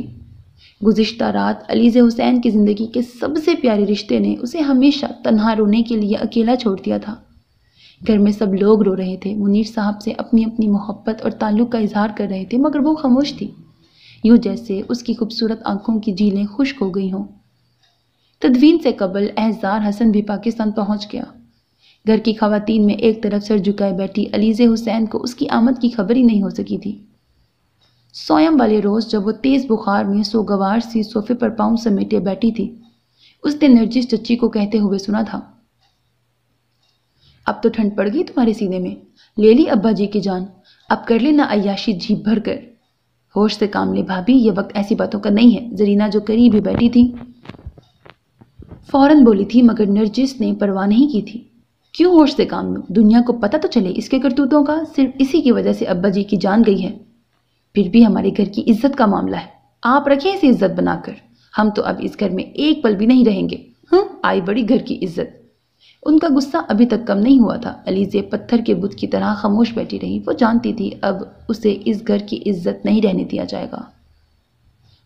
गुज्त रात अलीज़ हुसैन की ज़िंदगी के सबसे प्यारे रिश्ते ने उसे हमेशा तनहा रोने के लिए अकेला छोड़ दिया था घर में सब लोग रो रहे थे मुनीर साहब से अपनी अपनी मोहब्बत और ताल्लुक़ का इजहार कर रहे थे मगर वो खामोश थी यूँ जैसे उसकी खूबसूरत आंखों की झीलें खुश्क हो गई हों तदवीन से कबल एहजार हसन भी पाकिस्तान पहुंच गया घर की खातन में एक तरफ सर झुकाए बैठी अलीज़ हुसैन को उसकी आमद की खबर ही नहीं हो सकी थी सोयम वाले रोज़ जब वो तेज़ बुखार में सोगवार सी सोफे पर पाँव समेटे बैठी थी उसने नर्जिस चच्ची को कहते हुए सुना था अब तो ठंड पड़ गई तुम्हारे सीने में ले ली अब्बा जी की जान अब कर लेना अयाशी जीप भर कर होश से काम ले भाभी यह वक्त ऐसी बातों का नहीं है जरीना जो करीब ही बैठी थी फ़ौरन बोली थी मगर नरजिस ने परवाह नहीं की थी क्यों होश से काम लूँ दुनिया को पता तो चले इसके करतूतों का सिर्फ इसी की वजह से अब्बा जी की जान गई है फिर भी हमारे घर की इज्जत का मामला है आप रखें इसे इज्जत बनाकर हम तो अब इस घर में एक पल भी नहीं रहेंगे हम हम्म, आई बड़ी घर की इज्जत उनका गुस्सा अभी तक कम नहीं हुआ था अलीजे पत्थर के बुत की तरह खामोश बैठी रही वो जानती थी अब उसे इस घर की इज्जत नहीं रहने दिया जाएगा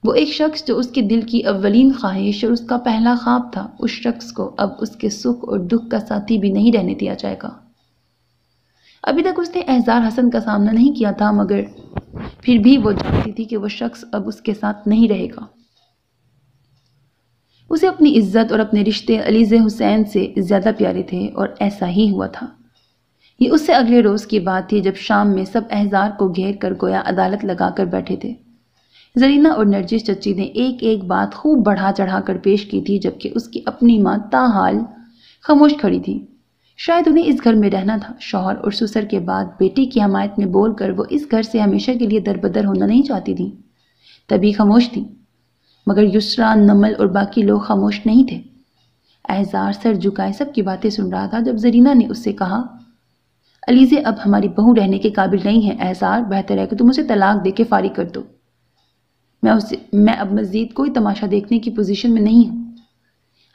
वो एक शख्स जो उसके दिल की अवलिन ख्वाहिश और उसका पहला ख्वाब था उस शख्स को अब उसके सुख और दुख का साथी भी नहीं रहने दिया जाएगा अभी तक उसने एहजार हसन का सामना नहीं किया था मगर फिर भी वो जानती थी कि वो शख्स अब उसके साथ नहीं रहेगा उसे अपनी इज्जत और अपने रिश्ते अलीज़ हुसैन से ज़्यादा प्यारे थे और ऐसा ही हुआ था ये उससे अगले रोज़ की बात थी जब शाम में सब एहजार को घेर कर गोया अदालत लगाकर बैठे थे जरीना और नरजिस चची ने एक एक बात खूब बढ़ा चढ़ा कर पेश की थी जबकि उसकी अपनी माँ ताहाल खामोश खड़ी थी शायद उन्हें इस घर में रहना था शौहर और ससुर के बाद बेटी की हमायत में बोल कर वो इस घर से हमेशा के लिए दरबदर होना नहीं चाहती थी तभी खामोश थी मगर युसरा नमल और बाकी लोग खामोश नहीं थे एहजार सर झुकाए सब की बातें सुन रहा था जब जरीना ने उससे कहा अलीज़े अब हमारी बहू रहने के काबिल नहीं है एहजार बेहतर है कि तुम उसे तलाक दे के फारिग कर दो मैं उसे मैं अब मज़ीद कोई तमाशा देखने की पोजीशन में नहीं हूँ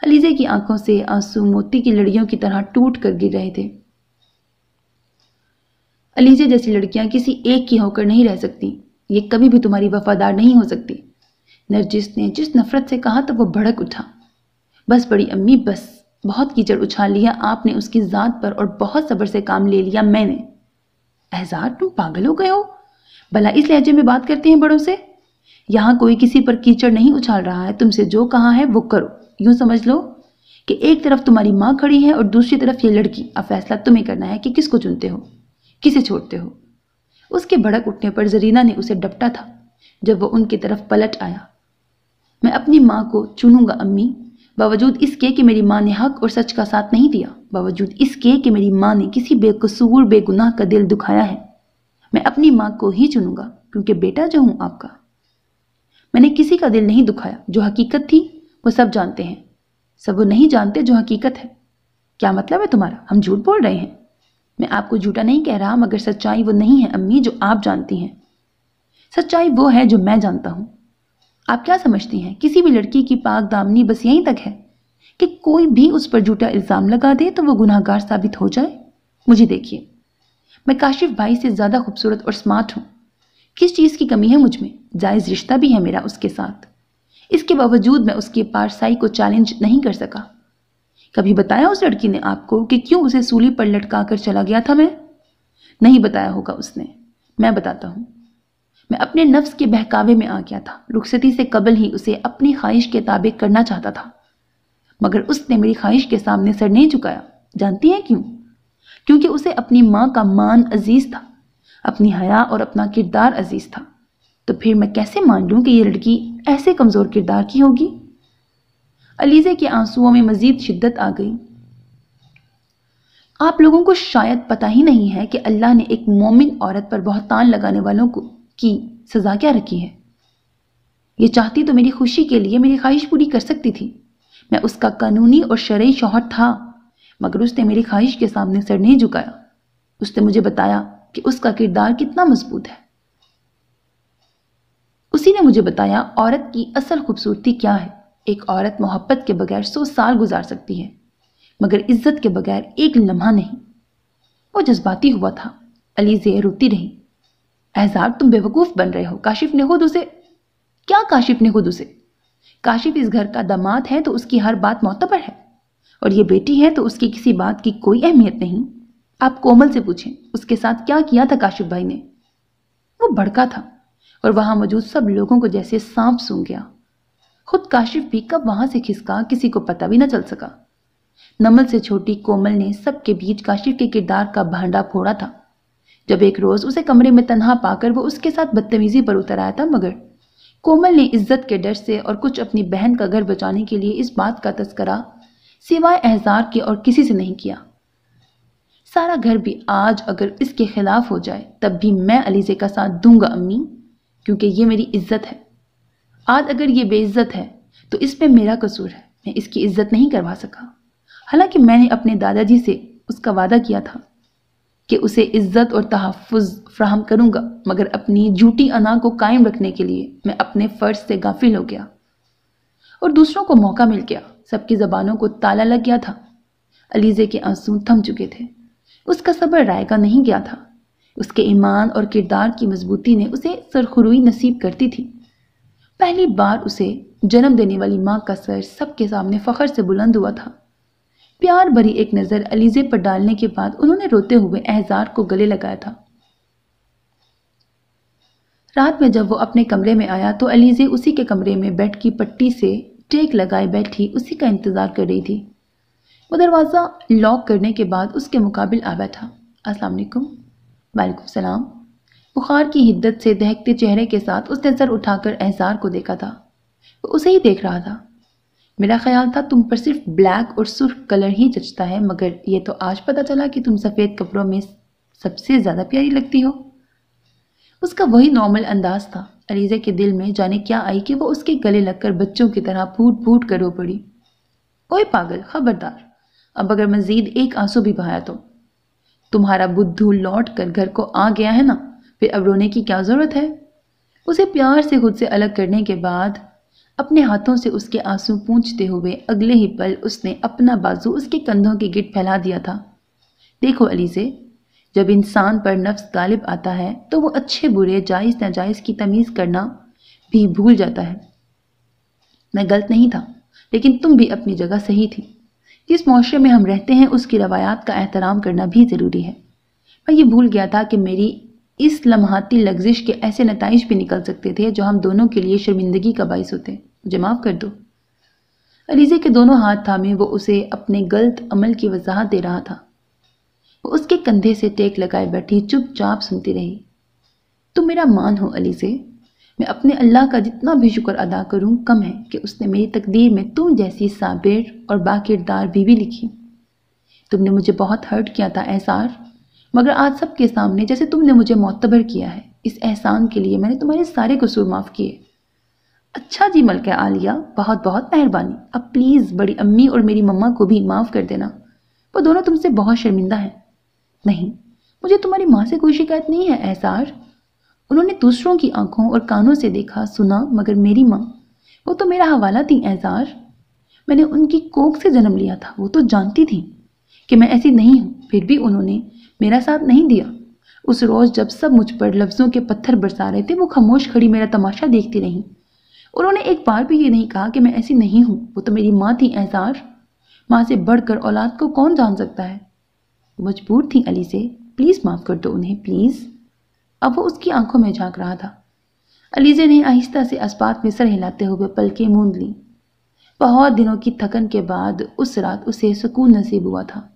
अलीज़े की आंखों से आंसू मोती की लड़ियों की तरह टूट कर गिर रहे थे अलीजे जैसी लड़कियां किसी एक की होकर नहीं रह सकती ये कभी भी तुम्हारी वफादार नहीं हो सकती नरजिस ने जिस नफरत से कहा तो वो भड़क उठा बस बड़ी अम्मी बस बहुत कीचड़ उछाल लिया आपने उसकी ज़ात पर और बहुत सब्र से काम ले लिया मैंने एहजार तुम पागल हो गए हो भला इस लहजे में बात करते हैं बड़ों से यहाँ कोई किसी पर कीचड़ नहीं उछाल रहा है तुमसे जो कहा है वो करो यूं समझ लो कि एक तरफ तुम्हारी माँ खड़ी है और दूसरी तरफ ये लड़की अब फैसला तुम्हें करना है कि किसको चुनते हो किसे छोड़ते हो उसके भड़क उठने पर जरीना ने उसे डपटा था जब वो उनकी तरफ पलट आया मैं अपनी माँ को चुनूंगा अम्मी बावजूद इसके कि मेरी माँ ने हक और सच का साथ नहीं दिया बावजूद इसके कि मेरी माँ ने किसी बेकसूर बेगुनाह का दिल दुखाया है मैं अपनी माँ को ही चुनूंगा क्योंकि बेटा जो हूँ आपका मैंने किसी का दिल नहीं दुखाया जो हकीकत थी वो सब जानते हैं सब वो नहीं जानते जो हकीकत है क्या मतलब है तुम्हारा हम झूठ बोल रहे हैं मैं आपको झूठा नहीं कह रहा मगर सच्चाई वो नहीं है अम्मी जो आप जानती हैं सच्चाई वो है जो मैं जानता हूँ आप क्या समझती हैं किसी भी लड़की की पाक दामनी बस यहीं तक है कि कोई भी उस पर झूठा इल्ज़ाम लगा दे तो वो गुनाहगार साबित हो जाए मुझे देखिए मैं काशिफ भाई से ज़्यादा खूबसूरत और स्मार्ट हूँ किस चीज़ की कमी है मुझ में जायज़ रिश्ता भी है मेरा उसके साथ इसके बावजूद मैं उसकी पारसाई को चैलेंज नहीं कर सका कभी बताया उस लड़की ने आपको कि क्यों उसे सूली पर लटका कर चला गया था मैं नहीं बताया होगा उसने मैं बताता हूँ मैं अपने नफ्स के बहकावे में आ गया था रुखसती से कबल ही उसे अपनी ख्वाहिश के ताबे करना चाहता था मगर उसने मेरी ख्वाहिश के सामने सर नहीं झुकाया जानती हैं क्यों क्योंकि उसे अपनी माँ का मान अजीज था अपनी हया और अपना किरदार अजीज था तो फिर मैं कैसे मान लूँ कि यह लड़की ऐसे कमज़ोर किरदार की होगी अलीज़े के आंसुओं में मज़ीद शिद्दत आ गई आप लोगों को शायद पता ही नहीं है कि अल्लाह ने एक मोमिन औरत पर बहुतान लगाने वालों को की सज़ा क्या रखी है ये चाहती तो मेरी खुशी के लिए मेरी ख्वाहिश पूरी कर सकती थी मैं उसका कानूनी और शर्य शौहर था मगर उसने मेरी ख्वाहिश के सामने सर नहीं झुकाया उसने मुझे बताया कि उसका किरदार कितना मजबूत है उसी ने मुझे बताया औरत की असल खूबसूरती क्या है एक औरत मोहब्बत के बगैर सौ साल गुजार सकती है मगर इज्जत के बगैर एक लम्हा नहीं वो जज्बाती हुआ था अली जेर रोती रही एजार तुम बेवकूफ़ बन रहे हो काशिफ ने खुद उसे क्या काशिफ ने खुद उसे काशिफ इस घर का दामाद है तो उसकी हर बात मोतबर है और ये बेटी है तो उसकी किसी बात की कोई अहमियत नहीं आप कोमल से पूछें उसके साथ क्या किया था काशिप भाई ने वो भड़का था और वहां मौजूद सब लोगों को जैसे सांप सूं गया खुद काशिफ भी कब वहां से खिसका किसी को पता भी ना चल सका नमल से छोटी कोमल ने सबके बीच काशिफ के किरदार का भांडा फोड़ा था जब एक रोज उसे कमरे में तनहा पाकर वो उसके साथ बदतमीजी पर उतर आया था मगर कोमल ने इज्जत के डर से और कुछ अपनी बहन का घर बचाने के लिए इस बात का तस्करा सिवाय एहजार के और किसी से नहीं किया सारा घर भी आज अगर इसके खिलाफ हो जाए तब भी मैं अलीज़े का साथ दूंगा अम्मी क्योंकि ये मेरी इज्जत है आज अगर ये बेइज्जत है तो इसमें मेरा कसूर है मैं इसकी इज्जत नहीं करवा सका हालांकि मैंने अपने दादाजी से उसका वादा किया था कि उसे इज्जत और तहफ़ फ्राहम करूँगा मगर अपनी झूठी अना को कायम रखने के लिए मैं अपने फ़र्ज से गाफिल हो गया और दूसरों को मौका मिल गया सबकी ज़बानों को ताला लग गया था अलीज़े के आंसू थम चुके थे उसका सबर रायगा नहीं गया था उसके ईमान और किरदार की मजबूती ने उसे सरखुरुई नसीब करती थी पहली बार उसे जन्म देने वाली माँ का सर सबके सामने फ़खर से बुलंद हुआ था प्यार भरी एक नज़र अलीजे पर डालने के बाद उन्होंने रोते हुए एहजार को गले लगाया था रात में जब वो अपने कमरे में आया तो अलीजे उसी के कमरे में बेड की पट्टी से टेक लगाए बैठी उसी का इंतज़ार कर रही थी वो दरवाज़ा लॉक करने के बाद उसके मुकाबल आ बैठा अस्सलाम वालेकुम वालेकुम सलाम बुखार की हिद्दत से दहकते चेहरे के साथ उसने सर उठाकर एहसार को देखा था वो उसे ही देख रहा था मेरा ख्याल था तुम पर सिर्फ ब्लैक और सुर्ख कलर ही जचता है मगर ये तो आज पता चला कि तुम सफ़ेद कपड़ों में सबसे ज़्यादा प्यारी लगती हो उसका वही नॉर्मल अंदाज था अलीजे के दिल में जाने क्या आई कि वो उसके गले लगकर बच्चों की तरह फूट फूट कर रो पड़ी ओए पागल खबरदार अब अगर मजीद एक आंसू भी बहाया तो तुम्हारा बुद्धू लौट कर घर को आ गया है ना फिर अब रोने की क्या ज़रूरत है उसे प्यार से खुद से अलग करने के बाद अपने हाथों से उसके आंसू पूछते हुए अगले ही पल उसने अपना बाजू उसके कंधों के गिट फैला दिया था देखो अली से जब इंसान पर नफ्स गालिब आता है तो वो अच्छे बुरे जायज़ नाजायज़ की तमीज़ करना भी भूल जाता है मैं गलत नहीं था लेकिन तुम भी अपनी जगह सही थी जिस माशरे में हम रहते हैं उसकी रवायात का एहतराम करना भी ज़रूरी है मैं ये भूल गया था कि मेरी इस लम्हाती लग्जिश के ऐसे नतज भी निकल सकते थे जो हम दोनों के लिए शर्मिंदगी का बायस होते मुझे माफ़ कर दो अलीजे के दोनों हाथ थामे वो उसे अपने गलत अमल की वजाहत दे रहा था वो उसके कंधे से टेक लगाए बैठी चुपचाप सुनती रही तुम मेरा मान हो अलीजे मैं अपने अल्लाह का जितना भी शुक्र अदा करूं कम है कि उसने मेरी तकदीर में तुम जैसी साबिर और बाकिरदार बीवी लिखी तुमने मुझे बहुत हर्ट किया था एहसार मगर आज सबके सामने जैसे तुमने मुझे मोतबर किया है इस एहसान के लिए मैंने तुम्हारे सारे कसूर माफ़ किए अच्छा जी मलका आलिया बहुत बहुत मेहरबानी अब प्लीज़ बड़ी अम्मी और मेरी मम्मा को भी माफ़ कर देना वो दोनों तुमसे बहुत शर्मिंदा हैं नहीं मुझे तुम्हारी माँ से कोई शिकायत नहीं है एहसार उन्होंने दूसरों की आंखों और कानों से देखा सुना मगर मेरी माँ वो तो मेरा हवाला थी एजार मैंने उनकी कोख से जन्म लिया था वो तो जानती थी कि मैं ऐसी नहीं हूँ फिर भी उन्होंने मेरा साथ नहीं दिया उस रोज़ जब सब मुझ पर लफ्ज़ों के पत्थर बरसा रहे थे वो खामोश खड़ी मेरा तमाशा देखती रहीं उन्होंने एक बार भी ये नहीं कहा कि मैं ऐसी नहीं हूँ वो तो मेरी माँ थी एजार माँ से बढ़कर औलाद को कौन जान सकता है मजबूर थी अली से प्लीज़ माफ़ कर दो उन्हें प्लीज़ अब वो उसकी आंखों में झांक रहा था अलीजे ने आहिस्ता से अस्पात में सर हिलाते हुए पलके मूंद ली बहुत दिनों की थकन के बाद उस रात उसे सुकून नसीब हुआ था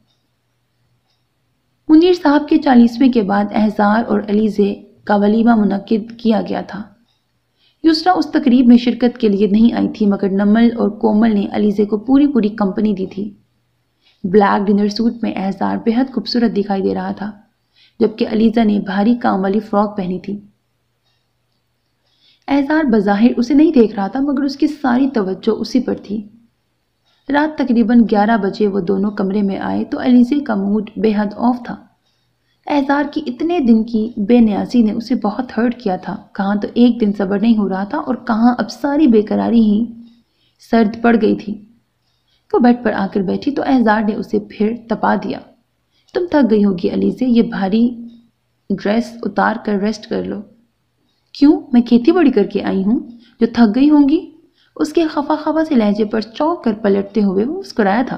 मुनीर साहब के चालीसवें के बाद एहजार और अलीजे का वलीमा मुनद किया गया था यूसरा उस तकरीब में शिरकत के लिए नहीं आई थी मगर नमल और कोमल ने अलीजे को पूरी पूरी कंपनी दी थी ब्लैक डिनर सूट में एहजार बेहद खूबसूरत दिखाई दे रहा था जबकि अलीज़ा ने भारी काम वाली फ्रॉक पहनी थी एजार बज़ाहिर उसे नहीं देख रहा था मगर उसकी सारी तवज्जो उसी पर थी रात तकरीबन 11 बजे वो दोनों कमरे में आए तो अलीज़े का मूड बेहद ऑफ था एजार की इतने दिन की बेन्याजी ने उसे बहुत हर्ट किया था कहाँ तो एक दिन सबर नहीं हो रहा था और कहाँ अब सारी बेकरारी ही सर्द पड़ गई थी वो बेड पर आकर बैठी तो एजार ने उसे फिर तपा दिया तुम थक गई होगी अलीजे ये भारी ड्रेस उतार कर रेस्ट कर लो क्यों मैं खेती बड़ी करके आई हूँ जो थक गई होंगी उसके खफा खफा से लहजे पर चौंक कर पलटते हुए वो मुस्कुराया था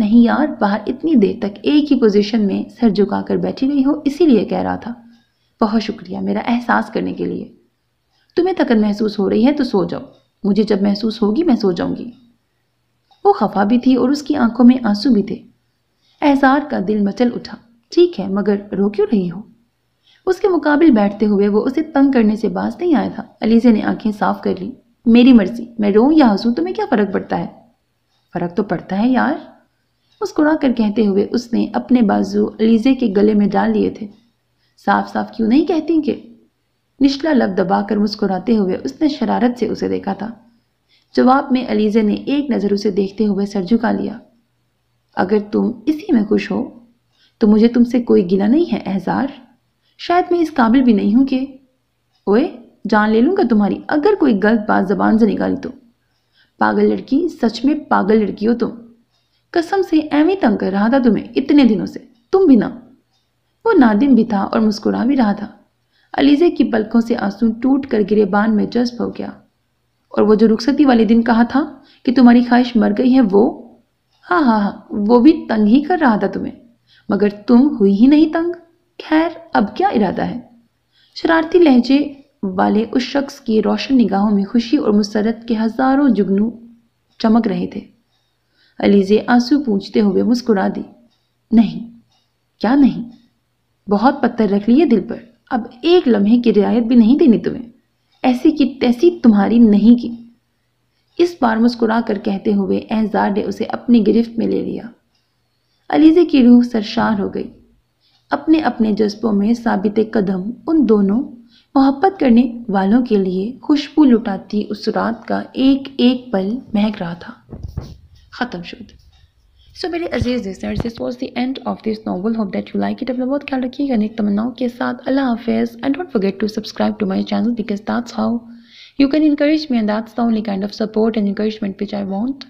नहीं यार बाहर इतनी देर तक एक ही पोजीशन में सर झुका कर बैठी गई हो इसीलिए कह रहा था बहुत शुक्रिया मेरा एहसास करने के लिए तुम्हें थकन महसूस हो रही है तो सो जाओ मुझे जब महसूस होगी मैं सो जाऊंगी वो खफा भी थी और उसकी आंखों में आंसू भी थे एहसार का दिल मचल उठा ठीक है मगर रो क्यों रही हो उसके मुकाबले बैठते हुए वो उसे तंग करने से बाज नहीं आया था अलीजे ने आंखें साफ कर ली मेरी मर्जी मैं रो या हंसू तुम्हें क्या फ़र्क पड़ता है फ़र्क तो पड़ता है यार मुस्कुरा कर कहते हुए उसने अपने बाजू अलीजे के गले में डाल लिए थे साफ साफ क्यों नहीं कहती कि निचला लब दबाकर मुस्कुराते हुए उसने शरारत से उसे देखा था जवाब में अलीजे ने एक नज़र उसे देखते हुए सर झुका लिया अगर तुम इसी में खुश हो तो मुझे तुमसे कोई गिला नहीं है एहजार शायद मैं इस काबिल भी नहीं हूं कि ओए जान ले लूँगा तुम्हारी अगर कोई गलत बात जबान से निकाली तो पागल लड़की सच में पागल लड़की हो तुम कसम से एवं तंग कर रहा था तुम्हें इतने दिनों से तुम भी ना वो नादिम भी था और मुस्कुरा भी रहा था अलीजे की पलकों से आंसू टूट कर गिरे बान में जज्ब हो गया और वो जो रुखसती वाले दिन कहा था कि तुम्हारी ख्वाहिश मर गई है वो हाँ हाँ हाँ वो भी तंग ही कर रहा था तुम्हें मगर तुम हुई ही नहीं तंग खैर अब क्या इरादा है शरारती लहजे वाले उस शख्स की रोशन निगाहों में खुशी और मुसरत के हज़ारों जुगनू चमक रहे थे अलीज़े आंसू पूछते हुए मुस्कुरा दी नहीं क्या नहीं बहुत पत्थर रख लिए दिल पर अब एक लम्हे की रियायत भी नहीं देनी तुम्हें ऐसी की तैसी तुम्हारी नहीं की इस बार मुस्कुरा कर कहते हुए एहजार ने उसे अपनी गिरफ्त में ले लिया अलीजे की रूह सरशार हो गई अपने अपने जज्बों में साबित कदम उन दोनों मोहब्बत करने वालों के लिए खुशबू लुटाती उस रात का एक एक पल महक रहा था ख़त्म शुद्ध सो so, मेरे अजीज listeners this was the end of this novel hope that you like it अपना बहुत ख्याल रखिएगा नेक तमन्नाओं के साथ अल्लाह हाफिज़ and don't forget to subscribe to my channel because that's how you can encourage me and that's the only kind of support and encouragement which i want